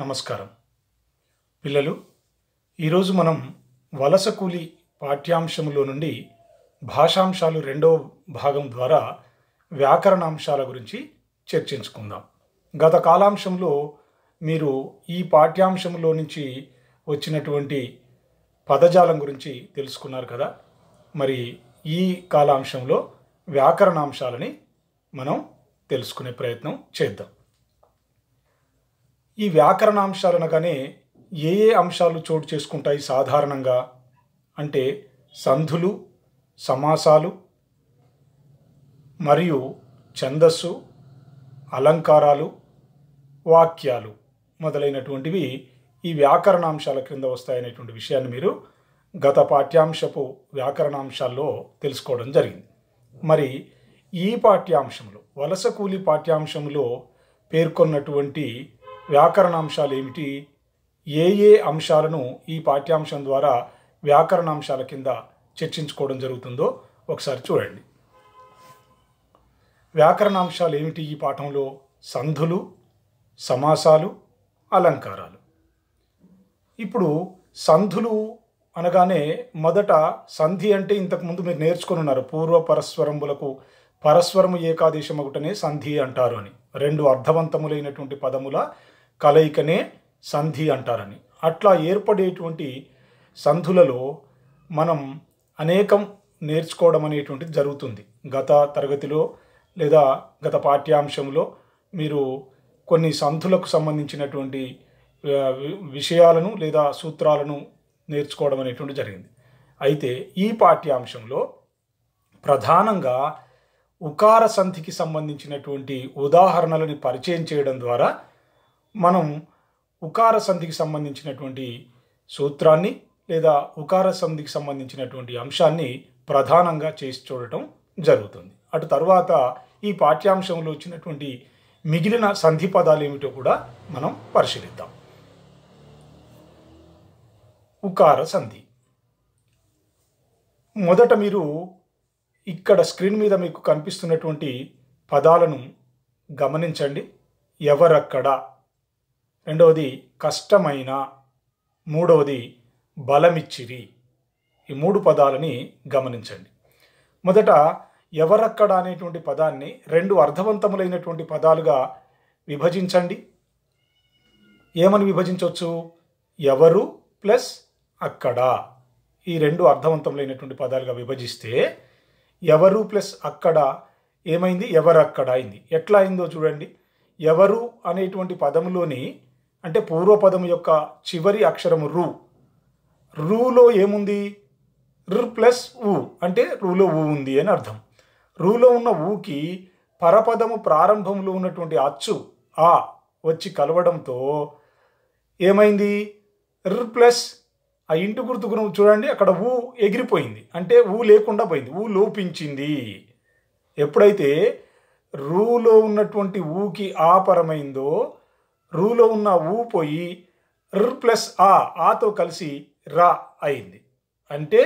నమస్కారం పిల్లలు ఈరోజు మనం వలస కూలి పాఠ్యాంశములో నుండి భాషాంశాలు రెండవ భాగం ద్వారా వ్యాకరణాంశాల గురించి చర్చించుకుందాం గత కాలాంశంలో మీరు ఈ పాఠ్యాంశంలో నుంచి వచ్చినటువంటి పదజాలం గురించి తెలుసుకున్నారు కదా మరి ఈ కాలాంశంలో వ్యాకరణాంశాలని మనం తెలుసుకునే ప్రయత్నం చేద్దాం ఈ వ్యాకరణ అంశాలనగానే ఏ ఏ అంశాలు చోటు చేసుకుంటాయి సాధారణంగా అంటే సంధులు సమాసాలు మరియు ఛందస్సు అలంకారాలు వాక్యాలు మొదలైనటువంటివి ఈ వ్యాకరణాంశాల క్రింద వస్తాయనేటువంటి విషయాన్ని మీరు గత పాఠ్యాంశపు వ్యాకరణాంశాల్లో తెలుసుకోవడం జరిగింది మరి ఈ పాఠ్యాంశంలో వలస కూలి పాఠ్యాంశంలో పేర్కొన్నటువంటి వ్యాకరణాంశాలు ఏమిటి ఏ ఏ అంశాలను ఈ పాఠ్యాంశం ద్వారా వ్యాకరణాంశాల కింద చర్చించుకోవడం జరుగుతుందో ఒకసారి చూడండి వ్యాకరణాంశాలు ఏమిటి ఈ పాఠంలో సంధులు సమాసాలు అలంకారాలు ఇప్పుడు సంధులు అనగానే మొదట సంధి అంటే ఇంతకుముందు మీరు నేర్చుకుని ఉన్నారు పూర్వ పరస్వరంబులకు పరస్వరము ఏకాదేశం ఒకటనే సంధి అంటారు అని రెండు అర్థవంతములైనటువంటి పదముల కలయికనే సంధి అంటారని అట్లా ఏర్పడేటువంటి సంధులలో మనం అనేకం నేర్చుకోవడం అనేటువంటిది జరుగుతుంది గత తరగతిలో లేదా గత పాఠ్యాంశంలో మీరు కొన్ని సంధులకు సంబంధించినటువంటి విషయాలను లేదా సూత్రాలను నేర్చుకోవడం అనేటువంటి జరిగింది అయితే ఈ పాఠ్యాంశంలో ప్రధానంగా ఉకార సంధికి సంబంధించినటువంటి ఉదాహరణలని పరిచయం చేయడం ద్వారా మనం ఉకార సంధికి సంబంధించినటువంటి సూత్రాన్ని లేదా ఉకార సంధికి సంబంధించినటువంటి అంశాన్ని ప్రధానంగా చేసి చూడటం జరుగుతుంది అటు తర్వాత ఈ పాఠ్యాంశంలో వచ్చినటువంటి మిగిలిన సంధి పదాలు ఏమిటో కూడా మనం పరిశీలిద్దాం ఉకార సంధి మొదట మీరు ఇక్కడ స్క్రీన్ మీద మీకు కనిపిస్తున్నటువంటి పదాలను గమనించండి ఎవరక్కడ రెండవది కష్టమైన మూడవది బలమిచ్చిరి ఈ మూడు పదాలని గమనించండి మొదట ఎవరక్కడ అనేటువంటి పదాన్ని రెండు అర్థవంతములైనటువంటి పదాలుగా విభజించండి ఏమని విభజించవచ్చు ఎవరు ప్లస్ అక్కడ ఈ రెండు అర్థవంతములైనటువంటి పదాలుగా విభజిస్తే ఎవరు ప్లస్ అక్కడ ఏమైంది ఎవరక్కడ అయింది ఎట్లా అయిందో చూడండి ఎవరు అనేటువంటి పదములోని అంటే పూర్వపదం యొక్క చివరి అక్షరము రు రూలో ఏముంది రు ప్లస్ ఊ అంటే రూలో ఊ ఉంది అని అర్థం రూలో ఉన్న ఊకి పరపదము ప్రారంభంలో ఉన్నటువంటి అచ్చు ఆ వచ్చి కలవడంతో ఏమైంది రు ప్లస్ ఆ ఇంటి గుర్తుకు చూడండి అక్కడ ఊ ఎగిరిపోయింది అంటే ఊ లేకుండా పోయింది ఊ లోపించింది ఎప్పుడైతే రూలో ఉన్నటువంటి ఊకి ఆ పరమైందో రూలో ఉన్న ఊ పోయి ర్ ప్లస్ ఆ ఆతో కలిసి రా అయింది అంటే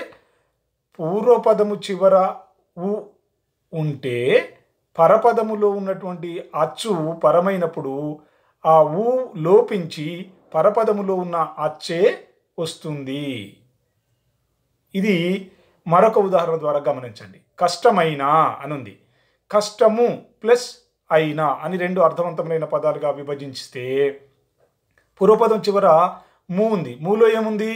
పూర్వపదము చివర ఉ ఉంటే పరపదములో ఉన్నటువంటి అచ్చు పరమైనప్పుడు ఆ ఊ లోపించి పరపదములో ఉన్న అచ్చే వస్తుంది ఇది మరొక ఉదాహరణ ద్వారా గమనించండి కష్టమైన అనుంది కష్టము ప్లస్ అయినా అని రెండు అర్థవంతమైన పదాలుగా విభజించితే పూర్వపదం చివర మూ ఉంది మూలో ఏముంది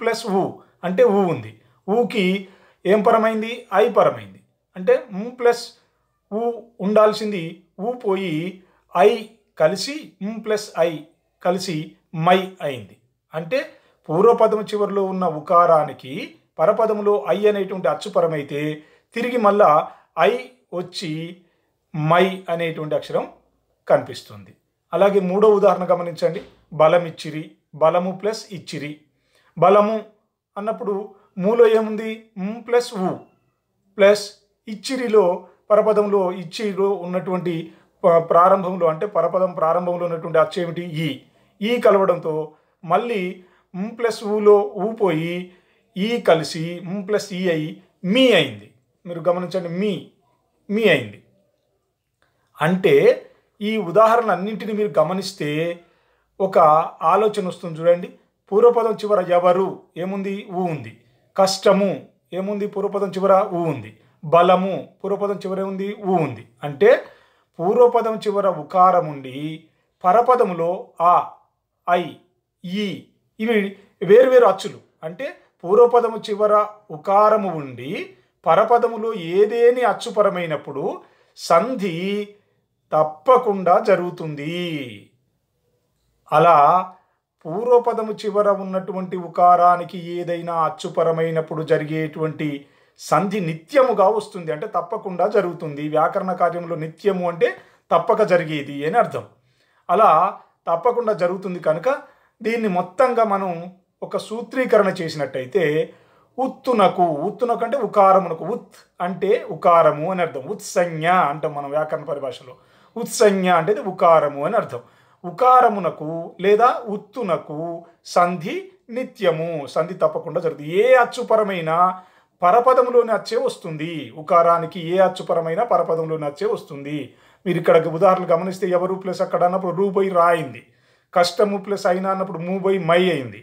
ప్లస్ ఊ అంటే ఊ ఉంది ఊకి ఏం పరమైంది ఐ పరమైంది అంటే ము ప్లస్ ఊ ఉండాల్సింది ఊ పోయి ఐ కలిసి ము ప్లస్ ఐ కలిసి మై అయింది అంటే పూర్వపదం చివరిలో ఉన్న ఉకారానికి పరపదములో ఐ అనేటువంటి అచ్చుపరమైతే తిరిగి మళ్ళా ఐ వచ్చి మై అనేటువంటి అక్షరం కనిపిస్తుంది అలాగే మూడో ఉదాహరణ గమనించండి బలం ఇచ్చిరి బలము ప్లస్ ఇచ్చిరి బలము అన్నప్పుడు మూలో ఏముంది ప్లస్ ఉ ప్లస్ ఇచ్చిరిలో పరపదంలో ఇచ్చిలో ఉన్నటువంటి ప్రారంభంలో అంటే పరపదం ప్రారంభంలో ఉన్నటువంటి అక్షరం ఏమిటి ఈ ఈ కలవడంతో మళ్ళీ ప్లస్ ఊలో ఊ పోయి ఈ కలిసి ప్లస్ ఈ అయి మీ అయింది మీరు గమనించండి మీ మీ అయింది అంటే ఈ ఉదాహరణ అన్నింటిని మీరు గమనిస్తే ఒక ఆలోచన వస్తుంది చూడండి పూర్వపదం చివర ఎవరు ఏముంది ఊ ఉంది కష్టము ఏముంది పూర్వపదం చివర ఊ ఉంది బలము పూర్వపదం చివర ఉంది ఊ ఉంది అంటే పూర్వపదం చివర ఉకారం ఉండి పరపదములో ఆ ఐ ఈ ఇవి వేరువేరు అచ్చులు అంటే పూర్వపదము చివర ఉకారము ఉండి పరపదములో ఏదేని అచ్చుపరమైనప్పుడు సంధి తప్పకుండా జరుగుతుంది అలా పూర్వపదము చివర ఉన్నటువంటి ఉకారానికి ఏదైనా అచ్చుపరమైనప్పుడు జరిగేటువంటి సంధి నిత్యముగా వస్తుంది అంటే తప్పకుండా జరుగుతుంది వ్యాకరణ కార్యంలో నిత్యము అంటే తప్పక జరిగేది అని అర్థం అలా తప్పకుండా జరుగుతుంది కనుక దీన్ని మొత్తంగా మనం ఒక సూత్రీకరణ చేసినట్టయితే ఉత్తునకు ఉత్తునకు అంటే ఉకారమునకు ఉత్ అంటే ఉకారము అని అర్థం ఉత్సంజ్ఞ అంటాం మనం వ్యాకరణ పరిభాషలో ఉత్సంజ్ఞ అంటే ఉకారము అని అర్థం ఉకారమునకు లేదా ఉత్తునకు సంధి నిత్యము సంధి తప్పకుండా జరుగుతుంది ఏ అచ్చుపరమైన పరపదంలోని అచ్చే వస్తుంది ఉకారానికి ఏ అచ్చుపరమైన పరపదంలోని అచ్చే వస్తుంది మీరు ఇక్కడ ఉదాహరణలు గమనిస్తే ఎవరు ప్లస్ అక్కడ అన్నప్పుడు రూబై రా అయింది కష్టము ప్లస్ అయినా అన్నప్పుడు మూబై మై అయింది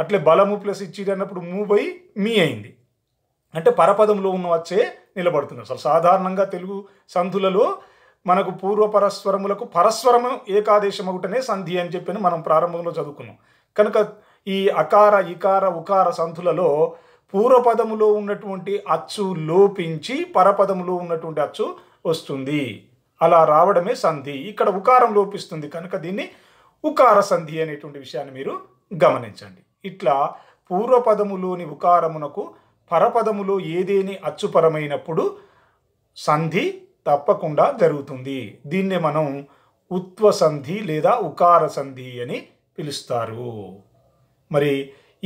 అట్లే బలము ప్లస్ ఇచ్చిడు అన్నప్పుడు మూబై మీ అయింది అంటే పరపదంలో ఉన్న వచ్చే నిలబడుతుంది అసలు సాధారణంగా తెలుగు సంధులలో మనకు పూర్వ పరస్వరములకు పరస్వరము ఒకటనే సంధి అని చెప్పి మనం ప్రారంభంలో చదువుకున్నాం కనుక ఈ అకార ఇకార ఉకార సంధులలో పూర్వపదములో ఉన్నటువంటి అచ్చు లోపించి పరపదములో ఉన్నటువంటి అచ్చు వస్తుంది అలా రావడమే సంధి ఇక్కడ ఉకారం లోపిస్తుంది కనుక దీన్ని ఉకార సంధి అనేటువంటి విషయాన్ని మీరు గమనించండి ఇట్లా పూర్వపదములోని ఉకారమునకు పరపదములో ఏదేని అచ్చుపరమైనప్పుడు సంధి తప్పకుండా జరుగుతుంది దీన్నే మనం ఉత్వసంధి సంధి లేదా ఉకార సంధి అని పిలుస్తారు మరి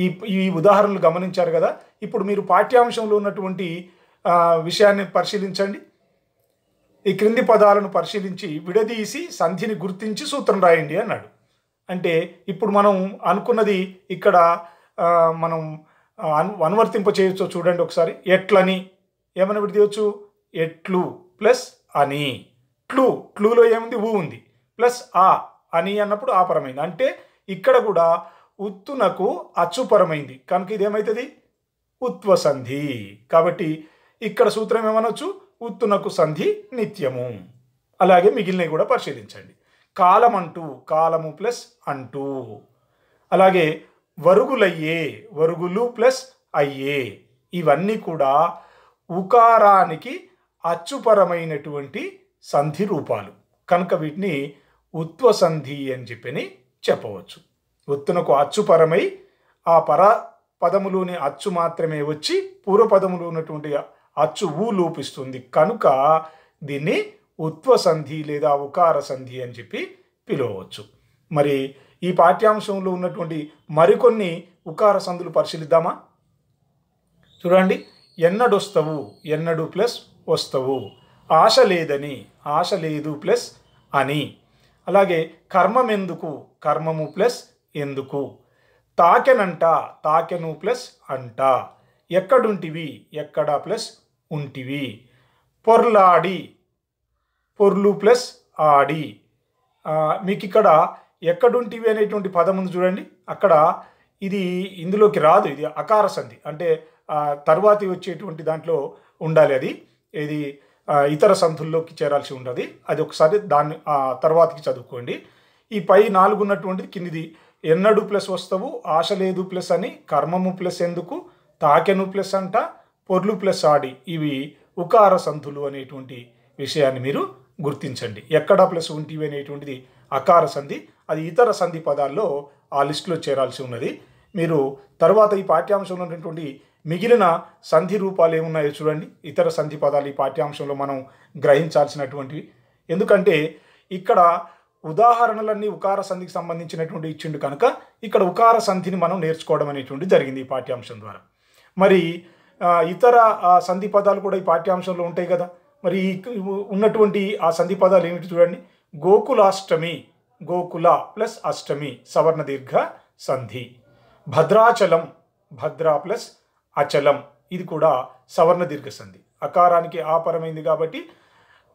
ఈ ఈ ఉదాహరణలు గమనించారు కదా ఇప్పుడు మీరు పాఠ్యాంశంలో ఉన్నటువంటి విషయాన్ని పరిశీలించండి ఈ క్రింది పదాలను పరిశీలించి విడదీసి సంధిని గుర్తించి సూత్రం రాయండి అన్నాడు అంటే ఇప్పుడు మనం అనుకున్నది ఇక్కడ మనం అను అనువర్తింప చేయొచ్చో చూడండి ఒకసారి ఎట్లని ఏమైనా విడదీయచ్చు ఎట్లు ప్లస్ అని క్లూ క్లూలో ఏముంది ఊ ఉంది ప్లస్ ఆ అని అన్నప్పుడు ఆపరమైంది అంటే ఇక్కడ కూడా ఉత్తునకు అచ్చుపరమైంది కనుక ఇదేమవుతుంది ఉత్వసంధి కాబట్టి ఇక్కడ సూత్రం ఏమనొచ్చు ఉత్తునకు సంధి నిత్యము అలాగే మిగిలినవి కూడా పరిశీలించండి కాలం అంటూ కాలము ప్లస్ అంటూ అలాగే వరుగులయ్యే వరుగులు ప్లస్ అయ్యే ఇవన్నీ కూడా ఉకారానికి అచ్చుపరమైనటువంటి సంధి రూపాలు కనుక వీటిని ఉత్వ సంధి అని చెప్పని చెప్పవచ్చు ఉత్తునకు అచ్చుపరమై ఆ పర పదములోని అచ్చు మాత్రమే వచ్చి పూర్వపదములో ఉన్నటువంటి అచ్చు ఊ లోపిస్తుంది కనుక దీన్ని ఉత్వసంధి సంధి లేదా ఉకార సంధి అని చెప్పి పిలవచ్చు మరి ఈ పాఠ్యాంశంలో ఉన్నటువంటి మరికొన్ని ఉకార సంధులు పరిశీలిద్దామా చూడండి ఎన్నడొస్తవు ఎన్నడు ప్లస్ వస్తవు ఆశ లేదని ఆశ లేదు ప్లస్ అని అలాగే కర్మమెందుకు కర్మము ప్లస్ ఎందుకు తాకెనంట తాకెను ప్లస్ అంట ఎక్కడుంటివి ఎక్కడ ప్లస్ ఉంటివి పొర్లాడి పొర్లు ప్లస్ ఆడి మీకు ఇక్కడ ఎక్కడుంటివి అనేటువంటి పదం ఉంది చూడండి అక్కడ ఇది ఇందులోకి రాదు ఇది అకార సంధి అంటే తర్వాతి వచ్చేటువంటి దాంట్లో ఉండాలి అది ఏది ఇతర సంతుల్లోకి చేరాల్సి ఉంటుంది అది ఒకసారి దాన్ని తర్వాతకి చదువుకోండి ఈ పై నాలుగు ఉన్నటువంటిది కిందిది ఎన్నడు ప్లస్ వస్తావు ఆశ లేదు ప్లస్ అని కర్మము ప్లస్ ఎందుకు తాకెను ప్లస్ అంట పొర్లు ప్లస్ ఆడి ఇవి ఉకార సంతులు అనేటువంటి విషయాన్ని మీరు గుర్తించండి ఎక్కడ ప్లస్ ఉంటివి అనేటువంటిది అకార సంధి అది ఇతర సంధి పదాల్లో ఆ లిస్టులో చేరాల్సి ఉన్నది మీరు తర్వాత ఈ పాఠ్యాంశం ఉన్నటువంటి మిగిలిన సంధి రూపాలు ఏమున్నాయో చూడండి ఇతర సంధి పదాలు ఈ పాఠ్యాంశంలో మనం గ్రహించాల్సినటువంటివి ఎందుకంటే ఇక్కడ ఉదాహరణలన్నీ ఉకార సంధికి సంబంధించినటువంటి ఇచ్చిండు కనుక ఇక్కడ ఉకార సంధిని మనం నేర్చుకోవడం అనేటువంటి జరిగింది ఈ పాఠ్యాంశం ద్వారా మరి ఇతర సంధి పదాలు కూడా ఈ పాఠ్యాంశంలో ఉంటాయి కదా మరి ఉన్నటువంటి ఆ సంధి పదాలు ఏమిటి చూడండి గోకులాష్టమి గోకుల ప్లస్ అష్టమి సవర్ణ దీర్ఘ సంధి భద్రాచలం భద్ర ప్లస్ అచలం ఇది కూడా సవర్ణ దీర్ఘ సంధి అకారానికి ఆపరమైంది కాబట్టి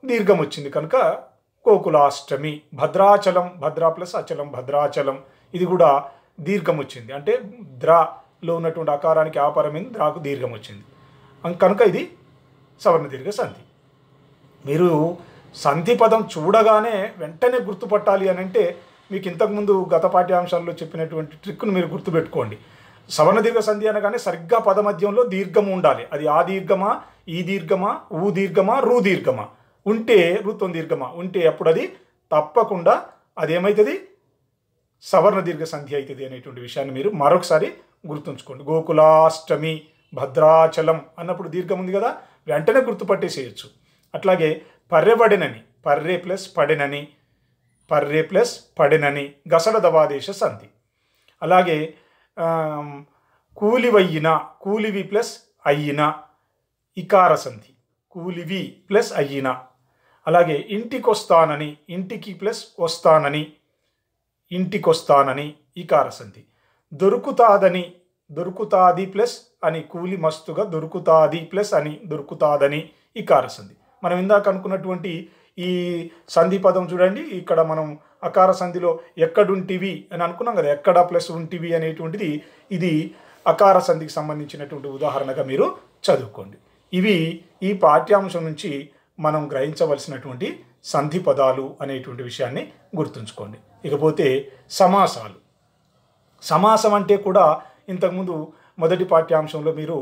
దీర్ఘం వచ్చింది కనుక గోకులాష్టమి భద్రాచలం భద్రా ప్లస్ అచలం భద్రాచలం ఇది కూడా దీర్ఘం వచ్చింది అంటే ద్రాలో ఉన్నటువంటి అకారానికి ఆపరమైంది ద్రాకు దీర్ఘం వచ్చింది కనుక ఇది సవర్ణ దీర్ఘ సంధి మీరు సంధి పదం చూడగానే వెంటనే గుర్తుపట్టాలి అని అంటే మీకు ఇంతకుముందు గత పాఠ్యాంశాల్లో చెప్పినటువంటి ట్రిక్ను మీరు గుర్తుపెట్టుకోండి సవర్ణ దీర్ఘ సంధి అనగానే సరిగ్గా పదమధ్యంలో దీర్ఘము ఉండాలి అది ఆ దీర్ఘమా ఈ దీర్ఘమా ఊ దీర్ఘమా రు దీర్ఘమా ఉంటే రుత్వం దీర్ఘమా ఉంటే అప్పుడు అది తప్పకుండా అదేమవుతుంది సవర్ణ దీర్ఘ సంధి అవుతుంది అనేటువంటి విషయాన్ని మీరు మరొకసారి గుర్తుంచుకోండి గోకులాష్టమి భద్రాచలం అన్నప్పుడు దీర్ఘం ఉంది కదా వెంటనే గుర్తుపట్టేసేయచ్చు అట్లాగే పర్రెపడినని పర్రే ప్లస్ పడినని పర్రే ప్లస్ పడినని గసడ దవాదేశ సంధి అలాగే కూలివయ్యిన కూలివి ప్లస్ అయ్యిన ఇకార సంధి కూలివి ప్లస్ అయ్యిన అలాగే ఇంటికొస్తానని ఇంటికి ప్లస్ వస్తానని ఇంటికొస్తానని ఇకార సంధి దొరుకుతాదని దొరుకుతాది ప్లస్ అని కూలి మస్తుగా దొరుకుతాది ప్లస్ అని దొరుకుతాదని ఇకార సంధి మనం ఇందాక అనుకున్నటువంటి ఈ సంధి పదం చూడండి ఇక్కడ మనం అకార సంధిలో ఎక్కడుంటివి అని అనుకున్నాం కదా ఎక్కడ ప్లస్ ఉంటివి అనేటువంటిది ఇది అకార సంధికి సంబంధించినటువంటి ఉదాహరణగా మీరు చదువుకోండి ఇవి ఈ పాఠ్యాంశం నుంచి మనం గ్రహించవలసినటువంటి సంధి పదాలు అనేటువంటి విషయాన్ని గుర్తుంచుకోండి ఇకపోతే సమాసాలు సమాసం అంటే కూడా ఇంతకుముందు మొదటి పాఠ్యాంశంలో మీరు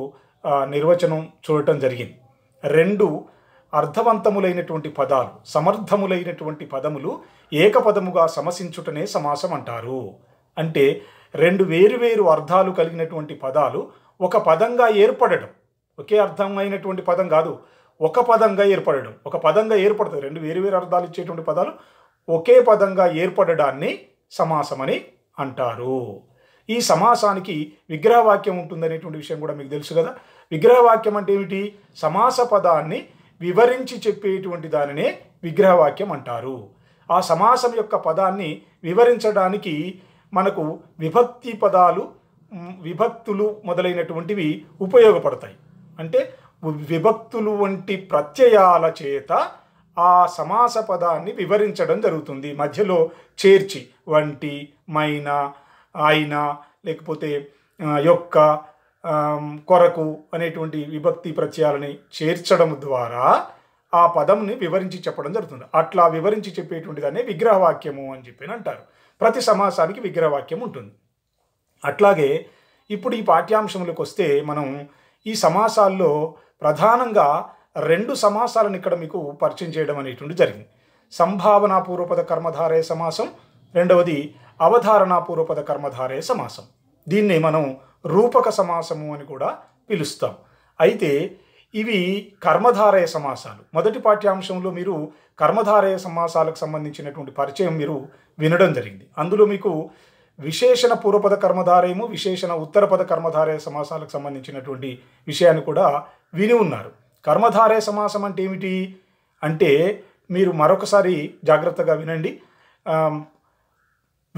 నిర్వచనం చూడటం జరిగింది రెండు అర్థవంతములైనటువంటి పదాలు సమర్థములైనటువంటి పదములు ఏకపదముగా సమసించుటనే సమాసం అంటారు అంటే రెండు వేరువేరు అర్థాలు కలిగినటువంటి పదాలు ఒక పదంగా ఏర్పడడం ఒకే అర్థమైనటువంటి పదం కాదు ఒక పదంగా ఏర్పడడం ఒక పదంగా ఏర్పడుతుంది రెండు వేరువేరు అర్థాలు ఇచ్చేటువంటి పదాలు ఒకే పదంగా ఏర్పడడాన్ని సమాసమని అంటారు ఈ సమాసానికి విగ్రహవాక్యం ఉంటుందనేటువంటి విషయం కూడా మీకు తెలుసు కదా విగ్రహవాక్యం అంటే ఏమిటి సమాస పదాన్ని వివరించి చెప్పేటువంటి దానినే విగ్రహవాక్యం అంటారు ఆ సమాసం యొక్క పదాన్ని వివరించడానికి మనకు విభక్తి పదాలు విభక్తులు మొదలైనటువంటివి ఉపయోగపడతాయి అంటే విభక్తులు వంటి ప్రత్యయాల చేత ఆ సమాస పదాన్ని వివరించడం జరుగుతుంది మధ్యలో చేర్చి వంటి మైన ఆయన లేకపోతే యొక్క కొరకు అనేటువంటి విభక్తి ప్రత్యయాలని చేర్చడం ద్వారా ఆ పదంని వివరించి చెప్పడం జరుగుతుంది అట్లా వివరించి చెప్పేటువంటి దాన్ని విగ్రహవాక్యము అని చెప్పి అంటారు ప్రతి సమాసానికి విగ్రహవాక్యం ఉంటుంది అట్లాగే ఇప్పుడు ఈ పాఠ్యాంశంలోకి వస్తే మనం ఈ సమాసాల్లో ప్రధానంగా రెండు సమాసాలను ఇక్కడ మీకు పరిచయం చేయడం అనేటువంటి జరిగింది సంభావనాపూర్వపద కర్మధారే సమాసం రెండవది అవధారణాపూర్వపద కర్మధారే సమాసం దీన్ని మనం రూపక సమాసము అని కూడా పిలుస్తాం అయితే ఇవి కర్మధారయ సమాసాలు మొదటి పాఠ్యాంశంలో మీరు కర్మధారయ సమాసాలకు సంబంధించినటువంటి పరిచయం మీరు వినడం జరిగింది అందులో మీకు విశేషణ పూర్వపద కర్మధారయము విశేషణ ఉత్తరపద కర్మధారయ సమాసాలకు సంబంధించినటువంటి విషయాన్ని కూడా విని ఉన్నారు కర్మధారయ సమాసం అంటే ఏమిటి అంటే మీరు మరొకసారి జాగ్రత్తగా వినండి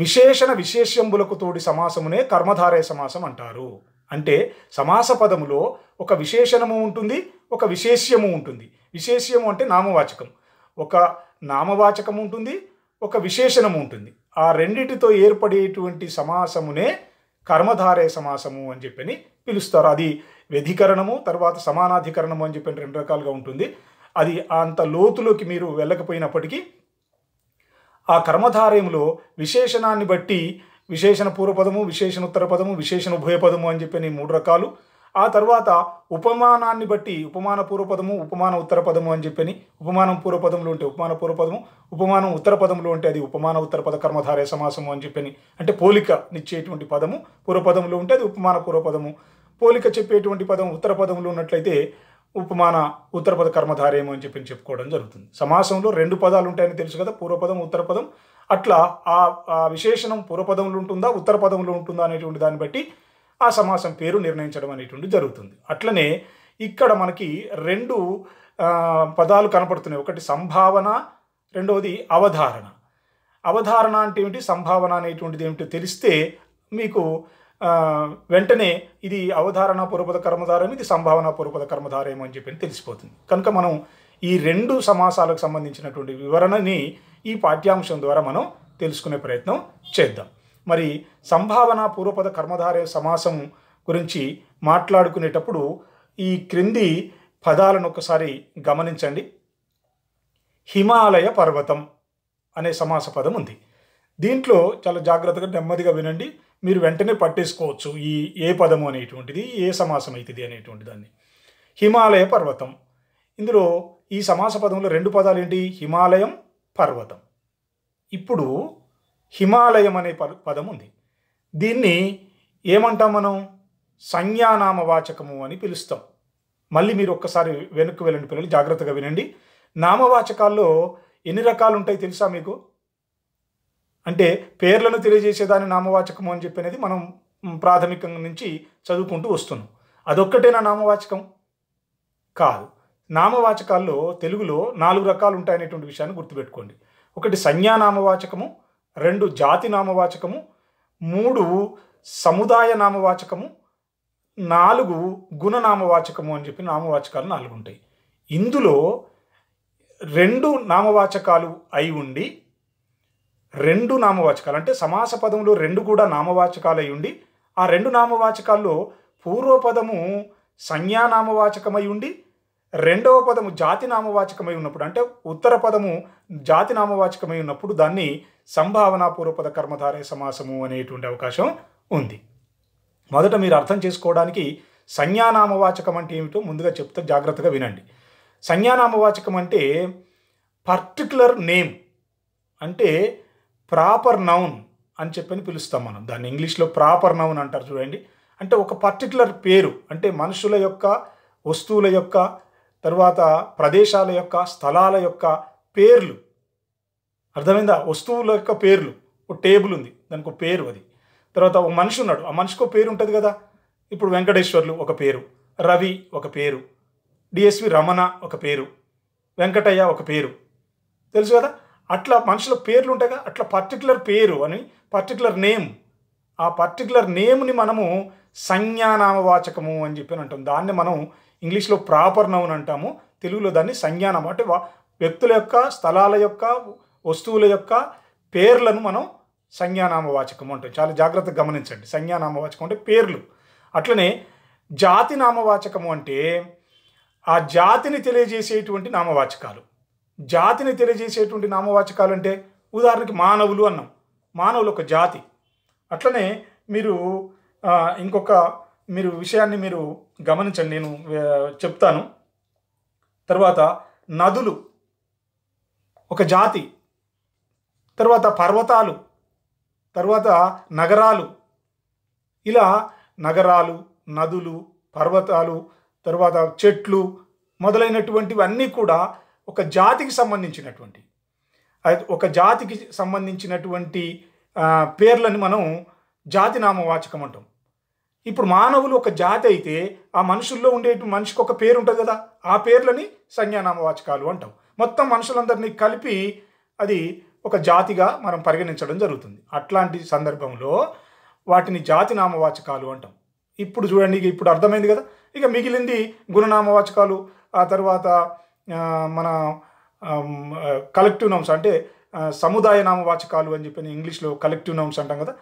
విశేషణ విశేష్యంబులకు తోడి సమాసమునే కర్మధారయ సమాసం అంటారు అంటే సమాస పదములో ఒక విశేషణము ఉంటుంది ఒక విశేష్యము ఉంటుంది విశేష్యము అంటే నామవాచకం ఒక నామవాచకం ఉంటుంది ఒక విశేషణము ఉంటుంది ఆ రెండిటితో ఏర్పడేటువంటి సమాసమునే కర్మధారయ సమాసము అని చెప్పని పిలుస్తారు అది వ్యధికరణము తర్వాత సమానాధికరణము అని చెప్పని రెండు రకాలుగా ఉంటుంది అది అంత లోతులోకి మీరు వెళ్ళకపోయినప్పటికీ ఆ కర్మధారయంలో విశేషణాన్ని బట్టి విశేషణ పూర్వపదము విశేషణ ఉత్తర పదము విశేషణ ఉభయపదము అని చెప్పిన మూడు రకాలు ఆ తర్వాత ఉపమానాన్ని బట్టి ఉపమాన పూర్వపదము ఉపమాన ఉత్తర పదము అని చెప్పని ఉపమానం పూర్వపదంలో ఉంటే ఉపమాన పూర్వపదము ఉపమానం ఉత్తర పదంలో ఉంటే అది ఉపమాన ఉత్తర పద కర్మధారయ సమాసము అని చెప్పని అంటే పోలిక నిచ్చేటువంటి పదము పూర్వపదంలో ఉంటే అది ఉపమాన పూర్వపదము పోలిక చెప్పేటువంటి పదం ఉత్తర పదంలో ఉన్నట్లయితే ఉపమాన ఉత్తరపద కర్మధారేమో అని చెప్పి చెప్పుకోవడం జరుగుతుంది సమాసంలో రెండు పదాలు ఉంటాయని తెలుసు కదా పూర్వపదం ఉత్తరపదం అట్లా ఆ ఆ విశేషణం పూర్వపదంలో ఉంటుందా ఉత్తర పదంలో ఉంటుందా అనేటువంటి దాన్ని బట్టి ఆ సమాసం పేరు నిర్ణయించడం అనేటువంటి జరుగుతుంది అట్లనే ఇక్కడ మనకి రెండు పదాలు కనపడుతున్నాయి ఒకటి సంభావన రెండవది అవధారణ అవధారణ అంటే ఏమిటి సంభావన అనేటువంటిది ఏమిటో తెలిస్తే మీకు వెంటనే ఇది అవధారణ పూర్వపద కర్మధారం ఇది సంభావన పూర్వపద కర్మధారేమో అని చెప్పి తెలిసిపోతుంది కనుక మనం ఈ రెండు సమాసాలకు సంబంధించినటువంటి వివరణని ఈ పాఠ్యాంశం ద్వారా మనం తెలుసుకునే ప్రయత్నం చేద్దాం మరి సంభావన పూర్వపద కర్మధారే సమాసం గురించి మాట్లాడుకునేటప్పుడు ఈ క్రింది పదాలను ఒకసారి గమనించండి హిమాలయ పర్వతం అనే సమాస పదం ఉంది దీంట్లో చాలా జాగ్రత్తగా నెమ్మదిగా వినండి మీరు వెంటనే పట్టేసుకోవచ్చు ఈ ఏ పదము అనేటువంటిది ఏ సమాసం అవుతుంది అనేటువంటి దాన్ని హిమాలయ పర్వతం ఇందులో ఈ సమాస పదంలో రెండు పదాలు ఏంటి హిమాలయం పర్వతం ఇప్పుడు హిమాలయం అనే పదం ఉంది దీన్ని ఏమంటాం మనం సంజ్ఞానామవాచకము అని పిలుస్తాం మళ్ళీ మీరు ఒక్కసారి వెనక్కి వెళ్ళండి పిల్లలు జాగ్రత్తగా వినండి నామవాచకాల్లో ఎన్ని రకాలు ఉంటాయి తెలుసా మీకు అంటే పేర్లను తెలియజేసేదాని నామవాచకము అని చెప్పి మనం ప్రాథమికం నుంచి చదువుకుంటూ వస్తున్నాం అదొక్కటేనా నామవాచకం కాదు నామవాచకాల్లో తెలుగులో నాలుగు రకాలు ఉంటాయనేటువంటి విషయాన్ని గుర్తుపెట్టుకోండి ఒకటి సంజ్ఞానామవాచకము రెండు జాతి నామవాచకము మూడు సముదాయ నామవాచకము నాలుగు గుణనామవాచకము అని చెప్పి నామవాచకాలు నాలుగు ఉంటాయి ఇందులో రెండు నామవాచకాలు అయి ఉండి రెండు నామవాచకాలు అంటే సమాస పదంలో రెండు కూడా నామవాచకాలు ఉండి ఆ రెండు నామవాచకాల్లో పూర్వపదము సంజ్ఞానామవాచకమై ఉండి రెండవ పదము జాతి నామవాచకమై ఉన్నప్పుడు అంటే ఉత్తర పదము జాతి నామవాచకమై ఉన్నప్పుడు దాన్ని సంభావన పూర్వపద కర్మధారే సమాసము అనేటువంటి అవకాశం ఉంది మొదట మీరు అర్థం చేసుకోవడానికి సంజ్ఞానామవాచకం అంటే ఏమిటో ముందుగా చెప్తే జాగ్రత్తగా వినండి సంజ్ఞానామవాచకం అంటే పర్టికులర్ నేమ్ అంటే ప్రాపర్ నౌన్ అని చెప్పని పిలుస్తాం మనం దాన్ని ఇంగ్లీష్లో ప్రాపర్ నౌన్ అంటారు చూడండి అంటే ఒక పర్టికులర్ పేరు అంటే మనుషుల యొక్క వస్తువుల యొక్క తర్వాత ప్రదేశాల యొక్క స్థలాల యొక్క పేర్లు అర్థమైందా వస్తువుల యొక్క పేర్లు ఒక టేబుల్ ఉంది దానికి ఒక పేరు అది తర్వాత ఒక మనిషి ఉన్నాడు ఆ మనిషికి ఒక పేరు ఉంటుంది కదా ఇప్పుడు వెంకటేశ్వర్లు ఒక పేరు రవి ఒక పేరు డిఎస్వి రమణ ఒక పేరు వెంకటయ్య ఒక పేరు తెలుసు కదా అట్లా మనుషుల పేర్లు ఉంటాయి అట్లా పర్టికులర్ పేరు అని పర్టికులర్ నేమ్ ఆ పర్టికులర్ నేమ్ని మనము సంజ్ఞానామవాచకము అని చెప్పి అంటాం దాన్ని మనం ఇంగ్లీష్లో ప్రాపర్ నౌన్ అంటాము తెలుగులో దాన్ని సంజ్ఞానం అంటే వ్యక్తుల యొక్క స్థలాల యొక్క వస్తువుల యొక్క పేర్లను మనం సంజ్ఞానామవాచకం అంటాం చాలా జాగ్రత్తగా గమనించండి సంజ్ఞానామవాచకం అంటే పేర్లు అట్లనే జాతి నామవాచకము అంటే ఆ జాతిని తెలియజేసేటువంటి నామవాచకాలు జాతిని తెలియజేసేటువంటి నామవాచకాలు అంటే ఉదాహరణకి మానవులు అన్నాం మానవులు ఒక జాతి అట్లనే మీరు ఇంకొక మీరు విషయాన్ని మీరు గమనించండి నేను చెప్తాను తర్వాత నదులు ఒక జాతి తర్వాత పర్వతాలు తర్వాత నగరాలు ఇలా నగరాలు నదులు పర్వతాలు తర్వాత చెట్లు మొదలైనటువంటివన్నీ కూడా ఒక జాతికి సంబంధించినటువంటి ఒక జాతికి సంబంధించినటువంటి పేర్లను మనం జాతి నామవాచకం అంటాం ఇప్పుడు మానవులు ఒక జాతి అయితే ఆ మనుషుల్లో ఉండే మనిషికి ఒక పేరు ఉంటుంది కదా ఆ పేర్లని సంజ్ఞానామవాచకాలు అంటాం మొత్తం మనుషులందరినీ కలిపి అది ఒక జాతిగా మనం పరిగణించడం జరుగుతుంది అట్లాంటి సందర్భంలో వాటిని జాతి నామవాచకాలు అంటాం ఇప్పుడు చూడండి ఇప్పుడు అర్థమైంది కదా ఇక మిగిలింది గుణనామవాచకాలు ఆ తర్వాత మన కలెక్టివ్ నౌన్స్ అంటే సముదాయ నామవాచకాలు అని చెప్పి ఇంగ్లీష్లో కలెక్టివ్ నౌన్స్ అంటాం కదా